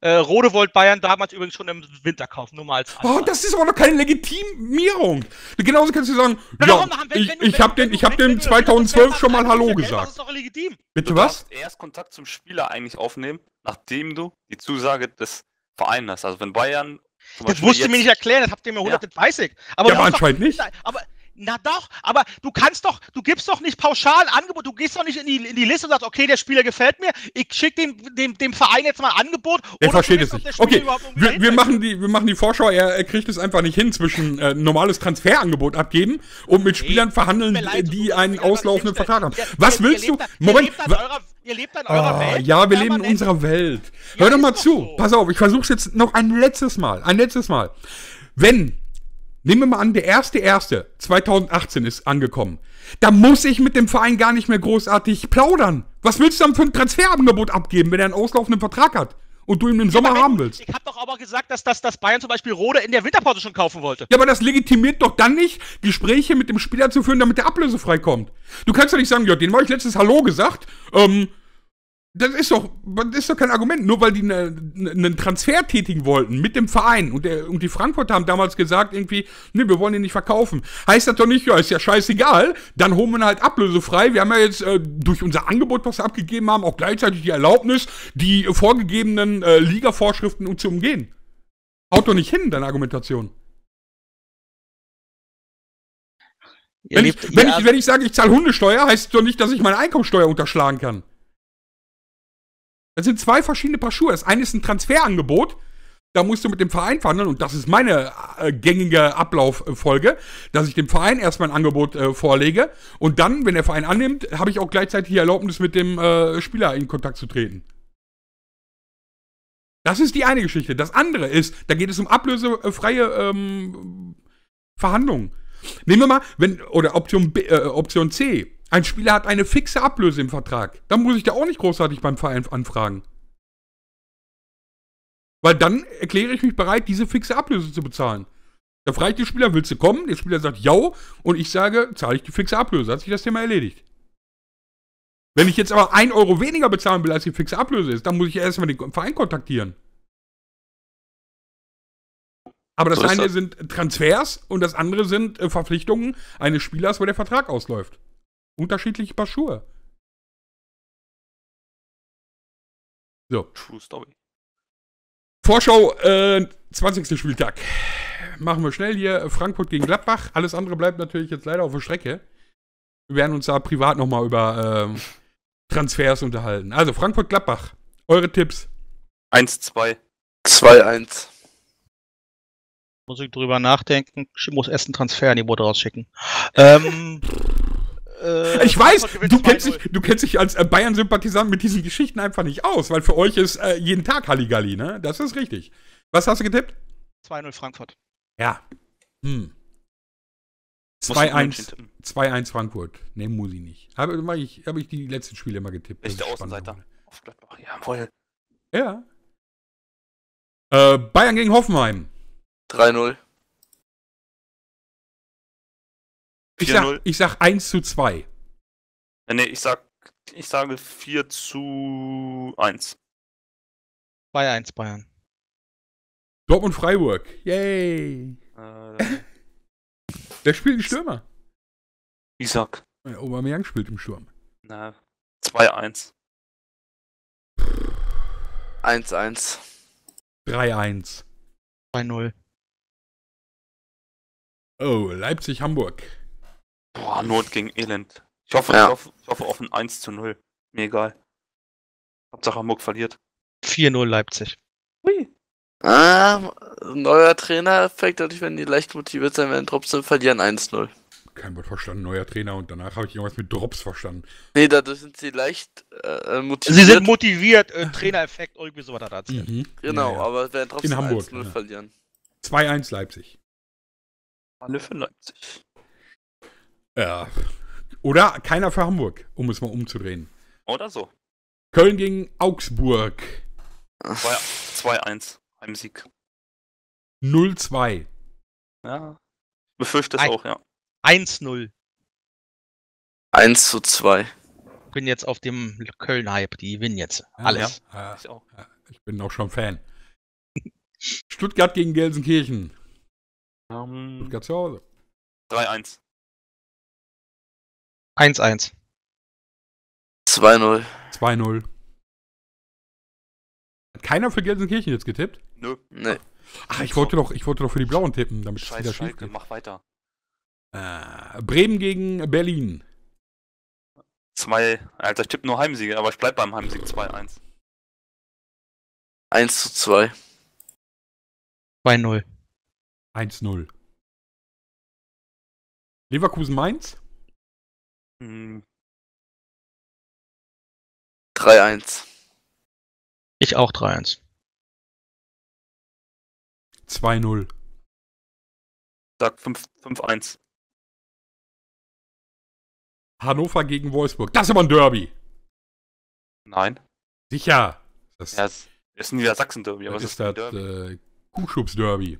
Äh, Rode wollte Bayern damals übrigens schon im Winter kaufen, nur mal als Oh, das ist aber noch keine Legitimierung. Genauso kannst du sagen, Na, ja, haben, wenn, ich, ich habe dem hab 2012 schon mal Hallo gesagt. Das ist doch legitim. Bitte du was? erst Kontakt zum Spieler eigentlich aufnehmen, nachdem du die Zusage des Vereins hast. Also wenn Bayern das musst du mir nicht erklären, das habt ihr mir 130. Ja. Aber ja, aber anscheinend nicht. Aber na doch, aber du kannst doch, du gibst doch nicht pauschal Angebot, du gehst doch nicht in die, in die Liste und sagst, okay, der Spieler gefällt mir, ich schicke dem, dem, dem Verein jetzt mal ein Angebot. Er versteht es nicht. Okay, wir, wir, machen die, wir machen die Vorschau, er, er kriegt es einfach nicht hin zwischen äh, normales Transferangebot abgeben und mit Spielern verhandeln, leid, die einen auslaufenden Vertrag haben. Was willst du? Moment. Ihr lebt in ah, eurer ah, Welt. Ja, wir leben in unserer Welt. Hör doch mal zu. Pass auf, ich versuch's jetzt noch ein letztes Mal. Ein letztes Mal. Wenn Nehmen wir mal an, der erste erste 2018 ist angekommen. Da muss ich mit dem Verein gar nicht mehr großartig plaudern. Was willst du dann für ein Transferangebot abgeben, wenn er einen auslaufenden Vertrag hat? und du ihn im Sommer haben willst. Ich habe doch aber gesagt, dass, dass, dass Bayern zum Beispiel Rode in der Winterpause schon kaufen wollte. Ja, aber das legitimiert doch dann nicht, Gespräche mit dem Spieler zu führen, damit der Ablöse freikommt. Du kannst doch nicht sagen, ja, den war ich letztes Hallo gesagt, ähm, das ist doch, das ist doch kein Argument. Nur weil die einen ne, ne Transfer tätigen wollten mit dem Verein und, der, und die Frankfurter haben damals gesagt, irgendwie, nee, wir wollen ihn nicht verkaufen. Heißt das doch nicht, ja, ist ja scheißegal. Dann holen wir ihn halt ablösefrei. Wir haben ja jetzt äh, durch unser Angebot, was wir abgegeben haben, auch gleichzeitig die Erlaubnis, die vorgegebenen äh, Liga-Vorschriften um zu umgehen. Haut doch nicht hin, deine Argumentation. Wenn ich, wenn, ich, wenn ich sage, ich zahle Hundesteuer, heißt es doch nicht, dass ich meine Einkommensteuer unterschlagen kann. Das sind zwei verschiedene Paar Schuhe. Das eine ist ein Transferangebot. Da musst du mit dem Verein verhandeln und das ist meine äh, gängige Ablauffolge, dass ich dem Verein erstmal ein Angebot äh, vorlege und dann, wenn der Verein annimmt, habe ich auch gleichzeitig die Erlaubnis, mit dem äh, Spieler in Kontakt zu treten. Das ist die eine Geschichte. Das andere ist, da geht es um ablösefreie ähm, Verhandlungen. Nehmen wir mal, wenn, oder Option, B, äh, Option C, ein Spieler hat eine fixe Ablöse im Vertrag. Dann muss ich da auch nicht großartig beim Verein anfragen. Weil dann erkläre ich mich bereit, diese fixe Ablöse zu bezahlen. Da frage ich den Spieler, willst du kommen? Der Spieler sagt, ja. Und ich sage, zahle ich die fixe Ablöse. Hat sich das Thema erledigt. Wenn ich jetzt aber 1 Euro weniger bezahlen will, als die fixe Ablöse ist, dann muss ich erstmal den Verein kontaktieren. Aber das so eine das. sind Transfers und das andere sind äh, Verpflichtungen eines Spielers, wo der Vertrag ausläuft unterschiedliche Paar Schuhe. So. True Story. Vorschau, äh, 20. Spieltag. Machen wir schnell hier Frankfurt gegen Gladbach. Alles andere bleibt natürlich jetzt leider auf der Strecke. Wir werden uns da privat nochmal über ähm, Transfers unterhalten. Also Frankfurt-Gladbach, eure Tipps. 1-2. 2-1. Muss ich drüber nachdenken. Ich muss erst ein Transfer an die Boot rausschicken. Ähm, Äh, ich weiß, du kennst, dich, du kennst dich als äh, Bayern-Sympathisant mit diesen Geschichten einfach nicht aus, weil für euch ist äh, jeden Tag Halligalli, ne? Das ist richtig. Was hast du getippt? 2-0 Frankfurt. Ja. Hm. 2-1 Frankfurt. Ne, muss ich nicht. Habe ich, hab ich die letzten Spiele immer getippt. Ist Außenseiter. Auf Gladbach, jawohl. Ja. Äh, Bayern gegen Hoffenheim. 3-0. Ich sag, ich sag 1 zu 2. Äh, nee, ich sag, ich sage 4 zu 1. Bei 1 Bayern. Dortmund Freiburg. Yay! Äh. Wer spielt im Stürmer? Isaac. Ja, Aubameyang spielt im Sturm. Na, 2-1. 1-1. 3-1. 2-0. Oh, Leipzig-Hamburg. Boah, Not gegen Elend. Ich hoffe, ja. ich hoffe, ich hoffe auf ein 1 zu 0. Mir egal. Hauptsache Hamburg verliert. 4-0 Leipzig. Hui. Ah, neuer Trainer-Effekt, natürlich, wenn die leicht motiviert sein werden, trotzdem verlieren 1-0. Kein Wort verstanden, neuer Trainer und danach habe ich irgendwas mit Drops verstanden. Nee, dadurch sind sie leicht äh, äh motiviert. Sie sind motiviert, äh, Trainereffekt, irgendwie so weiter dazu. Mhm. Genau, ja, ja. aber werden trotzdem 1-0 ja. verlieren. 2-1 Leipzig. Alle für Leipzig. Ja. Oder keiner für Hamburg, um es mal umzudrehen. Oder so. Köln gegen Augsburg. 2-1, Heimsieg. 0-2. Ja. Befürchte es auch, ja. 1-0. 1 zu 2. Ich Bin jetzt auf dem Köln-Hype, die gewinnen jetzt. Alles. Ja, Ich auch. Ich bin auch schon Fan. Stuttgart gegen Gelsenkirchen. Ähm, Stuttgart zu Hause. 3-1. 1-1. 2-0. 2-0. Hat keiner für Gelsenkirchen jetzt getippt? Nö. Nee. Ach, ich wollte, doch, ich wollte doch für die Blauen tippen, damit Scheiß, wieder schief geht. mach weiter. Äh, Bremen gegen Berlin. 2, Alter, also ich tippe nur Heimsiege, aber ich bleib beim Heimsieg 2-1. 1 zu 2. 2-0. 1-0. Leverkusen Mainz? 3-1. Hm. Ich auch 3-1. 2-0. Sag 5-1. Hannover gegen Wolfsburg. Das ist aber ein Derby. Nein. Sicher. Das ja, ist ein Niedersachsen-Derby. Das ist, ist das Äh, Kuhschubs-Derby.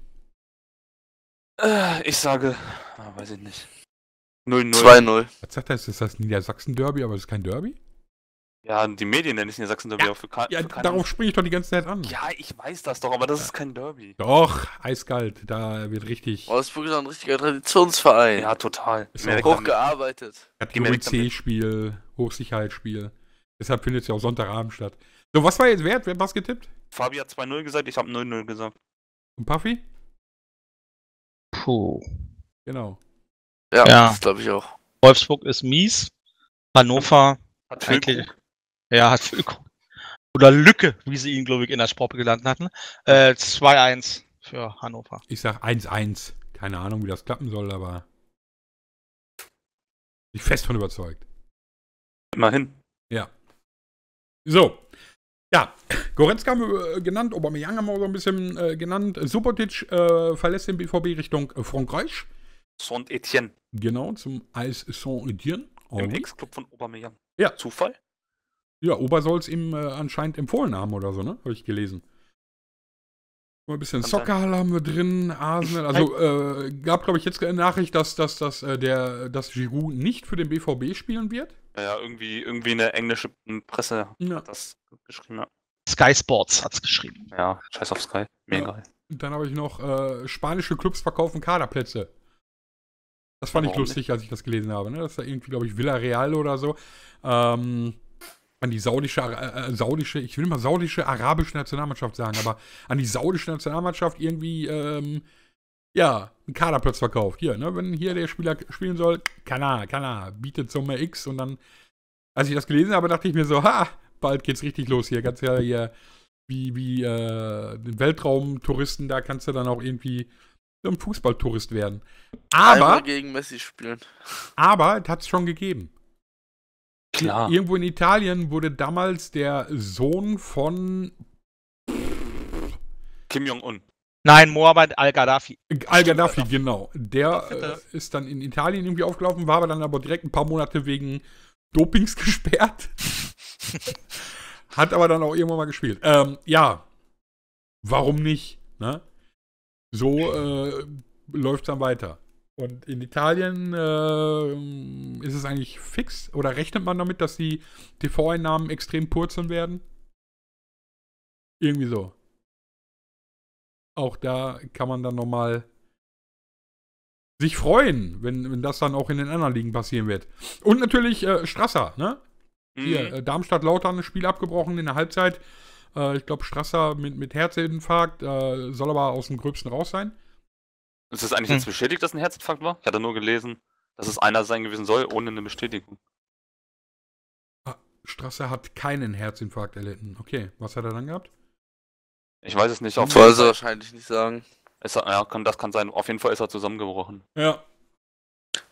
Äh, ich sage, ah, weiß ich nicht. 0-0. 2-0. Was sagt er? Ist das Niedersachsen-Derby, aber das ist kein Derby? Ja, die Medien nennen es Niedersachsen-Derby ja, auch für, Ka ja, für darauf springe ich doch die ganze Zeit an. Ja, ich weiß das doch, aber das ja. ist kein Derby. Doch, eiskalt, da wird richtig... Wolfsburg oh, ist ein richtiger Traditionsverein. Ja, total. Ist auch hochgearbeitet. Kategorie C-Spiel, Hochsicherheitsspiel. Deshalb findet es ja auch Sonntagabend statt. So, was war jetzt wert? Wer hat was getippt? Fabi hat 2-0 gesagt, ich habe 0-0 gesagt. Und Puffy? Puh. Genau. Ja, ja. das glaube ich auch. Wolfsburg ist mies. Hannover hat eigentlich. Ja, hat Füllkrug. Oder Lücke, wie sie ihn, glaube ich, in der Sportbe gelandet hatten. Äh, 2-1 für Hannover. Ich sage 1-1. Keine Ahnung, wie das klappen soll, aber. Ich fest von überzeugt. Immerhin. Ja. So. Ja, Goretzka haben wir äh, genannt, Aubameyang haben wir auch so ein bisschen äh, genannt. Subotic äh, verlässt den BVB Richtung Frankreich. Saint-Etienne. Genau, zum Eis Saint-Etienne. Im okay. Ex-Club von Obermeier. Ja. Zufall? Ja, Ober soll es ihm äh, anscheinend empfohlen haben oder so, ne? Habe ich gelesen. Mal ein bisschen Soccer haben wir drin, Arsenal. Also äh, gab, glaube ich, jetzt eine Nachricht, dass, dass, dass, äh, der, dass Giroud nicht für den BVB spielen wird. Ja, irgendwie, irgendwie eine englische Presse ja. hat das geschrieben. Ja. Sky Sports hat es geschrieben. Ja, scheiß auf Sky. Mega. Ja. Dann habe ich noch, äh, spanische Clubs verkaufen Kaderplätze. Das fand Warum ich lustig, nicht? als ich das gelesen habe. Ne? Das ist da irgendwie, glaube ich, Villarreal oder so. Ähm, an die saudische, äh, äh, saudische, ich will mal saudische arabische Nationalmannschaft sagen, aber an die saudische Nationalmannschaft irgendwie, ähm, ja, einen Kaderplatz verkauft. Hier, ne? wenn hier der Spieler spielen soll, kann er, bietet Summe X und dann, als ich das gelesen habe, dachte ich mir so, ha, bald geht's richtig los hier, ganz ja hier, wie, wie, äh, Weltraumtouristen, da kannst du dann auch irgendwie ein Fußballtourist werden. Aber. Einmal gegen Messi spielen. Aber, das hat es schon gegeben. Klar. Irgendwo in Italien wurde damals der Sohn von. Kim Jong-un. Nein, Mohammed al-Gaddafi. Al-Gaddafi, genau. Der äh, ist dann in Italien irgendwie aufgelaufen, war aber dann aber direkt ein paar Monate wegen Dopings gesperrt. Hat aber dann auch irgendwann mal gespielt. Ähm, ja. Warum nicht? Ne? so äh, läuft es dann weiter. Und in Italien äh, ist es eigentlich fix oder rechnet man damit, dass die TV-Einnahmen extrem purzeln werden? Irgendwie so. Auch da kann man dann nochmal sich freuen, wenn, wenn das dann auch in den anderen Ligen passieren wird. Und natürlich äh, Strasser, ne? Mhm. Hier, äh, Darmstadt-Lautern, Spiel abgebrochen in der Halbzeit. Äh, ich glaube, Strasser mit, mit Herzinfarkt äh, soll aber aus dem Gröbsten raus sein. Ist das eigentlich hm. jetzt bestätigt, dass ein Herzinfarkt war? Ich hatte nur gelesen, dass es einer sein gewesen soll, ohne eine Bestätigung. Ah, Strasser hat keinen Herzinfarkt erlitten. Okay, was hat er dann gehabt? Ich weiß es nicht. Auf Soll sie wahrscheinlich nicht sagen. Ist er, ja, kann, das kann sein. Auf jeden Fall ist er zusammengebrochen. Ja.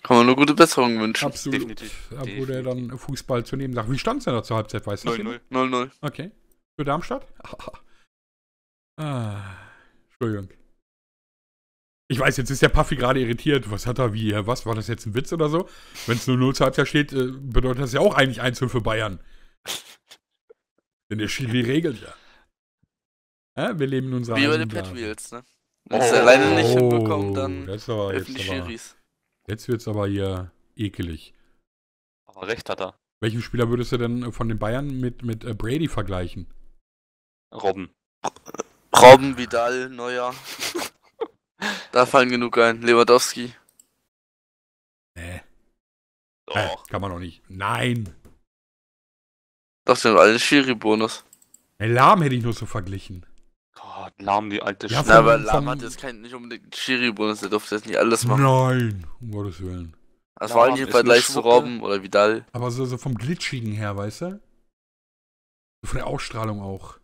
Kann man nur gute Besserung wünschen. Absolut. Definitiv. Da wurde dann Fußball zu nehmen sagt. Wie stand es denn da zur Halbzeit? Weißt du 0-0. 0-0. Okay. Für Darmstadt? Ah, Entschuldigung. Ich weiß, jetzt ist der Puffy gerade irritiert. Was hat er wie? Was? War das jetzt ein Witz oder so? Wenn es nur 0 zur Halbzeit steht, äh, bedeutet das ja auch eigentlich 1 für Bayern. Denn der Schiri regelt ja. ja. Wir leben in unserer Wie bei den Pet Wheels, ne? Wenn es alleine oh. nicht hinbekommen, dann oh, helfen die Schiris. Jetzt wird es aber hier ekelig. Aber recht hat er. Welchen Spieler würdest du denn von den Bayern mit, mit äh, Brady vergleichen? Robben. Robben, Vidal, Neuer. da fallen genug ein. Lewandowski. Nee. Doch. Äh, kann man doch nicht. Nein. Das sind alle Schiri-Bonus. Lahm hätte ich nur so verglichen. Gott, Lahm, die alte ja, Sch aber Lahm hat jetzt kein, nicht unbedingt einen Schiri-Bonus, der durfte jetzt nicht alles machen. Nein, um Gottes Willen. Das war eigentlich bei Vergleich zu Robben oder Vidal. Aber so, so vom Glitschigen her, weißt du? Von der Ausstrahlung auch.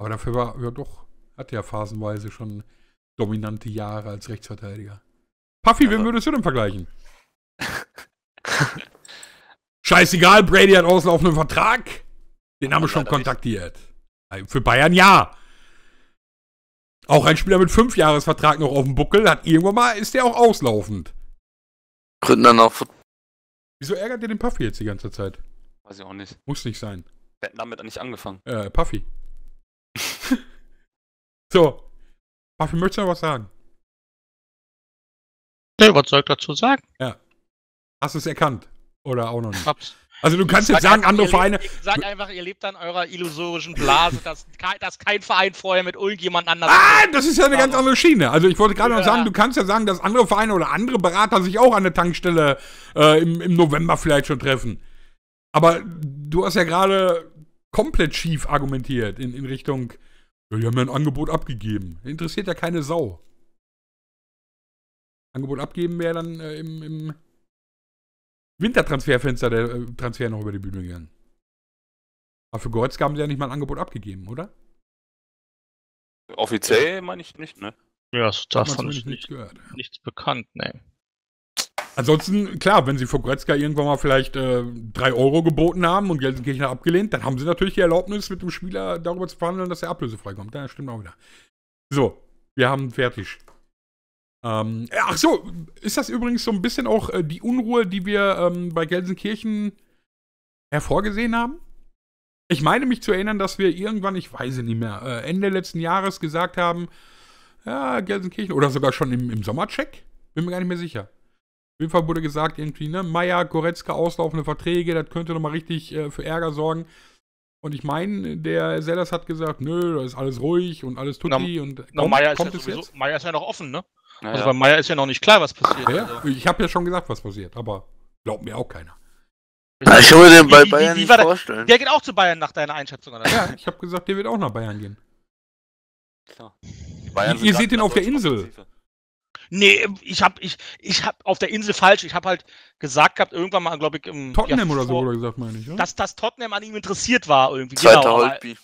Aber dafür war, ja doch, hat ja phasenweise schon dominante Jahre als Rechtsverteidiger. Puffy, wen würdest du denn vergleichen? Scheißegal, Brady hat auslaufenden Vertrag. Den haben wir schon kontaktiert. Nicht. Für Bayern ja. Auch ein Spieler mit fünf Jahresvertrag noch auf dem Buckel hat irgendwann mal, ist der auch auslaufend. Gründen dann auch. Wieso ärgert ihr den Puffy jetzt die ganze Zeit? Weiß ich auch nicht. Muss nicht sein. Wir hätten damit nicht angefangen. Äh, Puffy. So. Papi, möchtest du noch was sagen? Nee, was soll ich dazu sagen? Ja. Hast du es erkannt? Oder auch noch nicht? Hab's. Also du kannst ich jetzt sag, sagen, andere Vereine. Lebt, sag einfach, ihr lebt an eurer illusorischen Blase, dass, dass kein Verein vorher mit irgendjemand anders... Ah, das ist ja eine ganz andere Schiene. Also ich wollte gerade ja. noch sagen, du kannst ja sagen, dass andere Vereine oder andere Berater sich auch an der Tankstelle äh, im, im November vielleicht schon treffen. Aber du hast ja gerade komplett schief argumentiert in, in Richtung ja, die haben ja ein Angebot abgegeben. Interessiert ja keine Sau. Angebot abgeben wäre dann äh, im, im Wintertransferfenster der äh, Transfer noch über die Bühne gegangen. Aber für Goretzka haben sie ja nicht mal ein Angebot abgegeben, oder? Offiziell ja. meine ich nicht, ne? Ja, das davon ist nicht, nicht nichts bekannt, ne. Ansonsten, klar, wenn sie vor Gretzka irgendwann mal vielleicht äh, 3 Euro geboten haben und Gelsenkirchen abgelehnt, dann haben sie natürlich die Erlaubnis, mit dem Spieler darüber zu verhandeln, dass er ablösefrei kommt. Das stimmt auch wieder. So, wir haben fertig. Ähm, ach so, ist das übrigens so ein bisschen auch äh, die Unruhe, die wir ähm, bei Gelsenkirchen hervorgesehen haben? Ich meine mich zu erinnern, dass wir irgendwann, ich weiß es nicht mehr, äh, Ende letzten Jahres gesagt haben, ja, Gelsenkirchen, oder sogar schon im, im Sommercheck, bin mir gar nicht mehr sicher auf jeden Fall wurde gesagt, irgendwie, ne, Meier, Goretzka, auslaufende Verträge, das könnte nochmal richtig äh, für Ärger sorgen. Und ich meine, der Sellers hat gesagt, nö, da ist alles ruhig und alles tutti na, und na, Meier kommt ist ja sowieso, jetzt? Meier ist ja noch offen, ne? Naja. Also bei Meier ist ja noch nicht klar, was passiert. Ja, also. Ich habe ja schon gesagt, was passiert, aber glaubt mir auch keiner. Ich kann den bei Bayern wie, wie, nicht vorstellen. Der, der geht auch zu Bayern nach deiner Einschätzung, oder? Ja, ich habe gesagt, der wird auch nach Bayern gehen. Klar. Ihr seht ihn auf der Insel. Offensive. Nee, ich habe ich, ich hab auf der Insel falsch. Ich habe halt gesagt gehabt, irgendwann mal, glaube ich, im. Tottenham ja, oder so, oder gesagt, meine ich. Oder? Dass das Tottenham an ihm interessiert war irgendwie. Genau, Zweiter genau, Holby.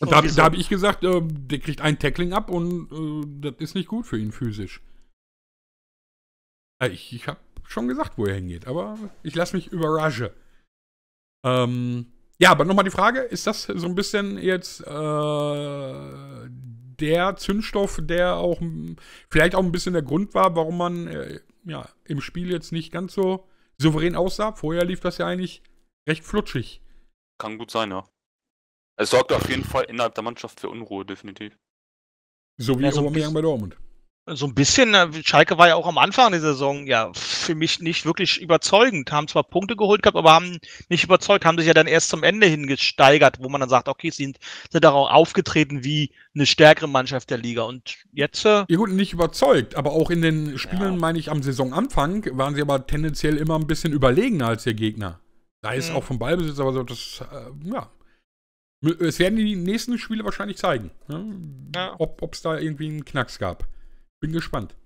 Und da, da habe ich gesagt, äh, der kriegt ein Tackling ab und äh, das ist nicht gut für ihn physisch. Äh, ich, ich habe schon gesagt, wo er hingeht, aber ich lasse mich überraschen. Ähm, ja, aber nochmal die Frage, ist das so ein bisschen jetzt äh, der Zündstoff, der auch vielleicht auch ein bisschen der Grund war, warum man äh, ja, im Spiel jetzt nicht ganz so souverän aussah. Vorher lief das ja eigentlich recht flutschig. Kann gut sein, ja. Es sorgte auf jeden Fall innerhalb der Mannschaft für Unruhe, definitiv. So wie ja, so Aubameyang bei Dortmund so ein bisschen, äh, Schalke war ja auch am Anfang der Saison ja für mich nicht wirklich überzeugend. Haben zwar Punkte geholt gehabt, aber haben nicht überzeugt, haben sich ja dann erst zum Ende hin gesteigert, wo man dann sagt, okay, sie sind, sind auch aufgetreten wie eine stärkere Mannschaft der Liga. Und jetzt. Äh ja gut, nicht überzeugt, aber auch in den Spielen, ja. meine ich, am Saisonanfang waren sie aber tendenziell immer ein bisschen überlegener als ihr Gegner. Da ist mhm. auch vom Ballbesitz, aber so, das, äh, ja. Es werden die nächsten Spiele wahrscheinlich zeigen, ne? ja. ob es da irgendwie einen Knacks gab. Bin gespannt.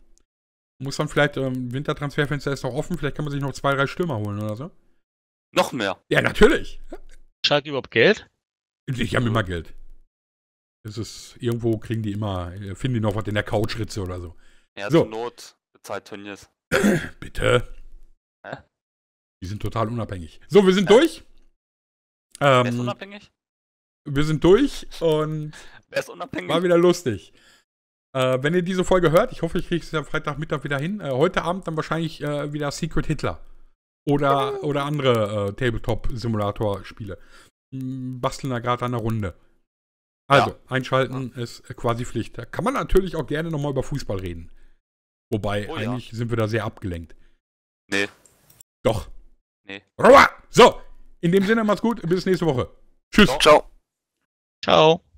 Muss man vielleicht, ähm, Wintertransferfenster ist noch offen, vielleicht kann man sich noch zwei, drei Stürmer holen oder so. Noch mehr. Ja, natürlich. Schalke überhaupt Geld? Ich habe immer Geld. Es ist, irgendwo kriegen die immer, äh, finden die noch was in der Couchritze oder so. Ja, so. zur Not bezahlt Tönnies. Bitte. Hä? Die sind total unabhängig. So, wir sind Hä? durch. Ähm, Wer ist ähm, unabhängig? Wir sind durch und. Wer ist unabhängig? War wieder lustig. Äh, wenn ihr diese Folge hört, ich hoffe, ich kriege es am Freitagmittag wieder hin. Äh, heute Abend dann wahrscheinlich äh, wieder Secret Hitler. Oder, oder andere äh, Tabletop-Simulator-Spiele. Hm, basteln da gerade an der Runde. Also, ja. einschalten ja. ist äh, quasi Pflicht. Da kann man natürlich auch gerne nochmal über Fußball reden. Wobei, oh, eigentlich ja. sind wir da sehr abgelenkt. Nee. Doch. Nee. So, in dem Sinne, macht's gut. Bis nächste Woche. Tschüss. Ciao. Ciao.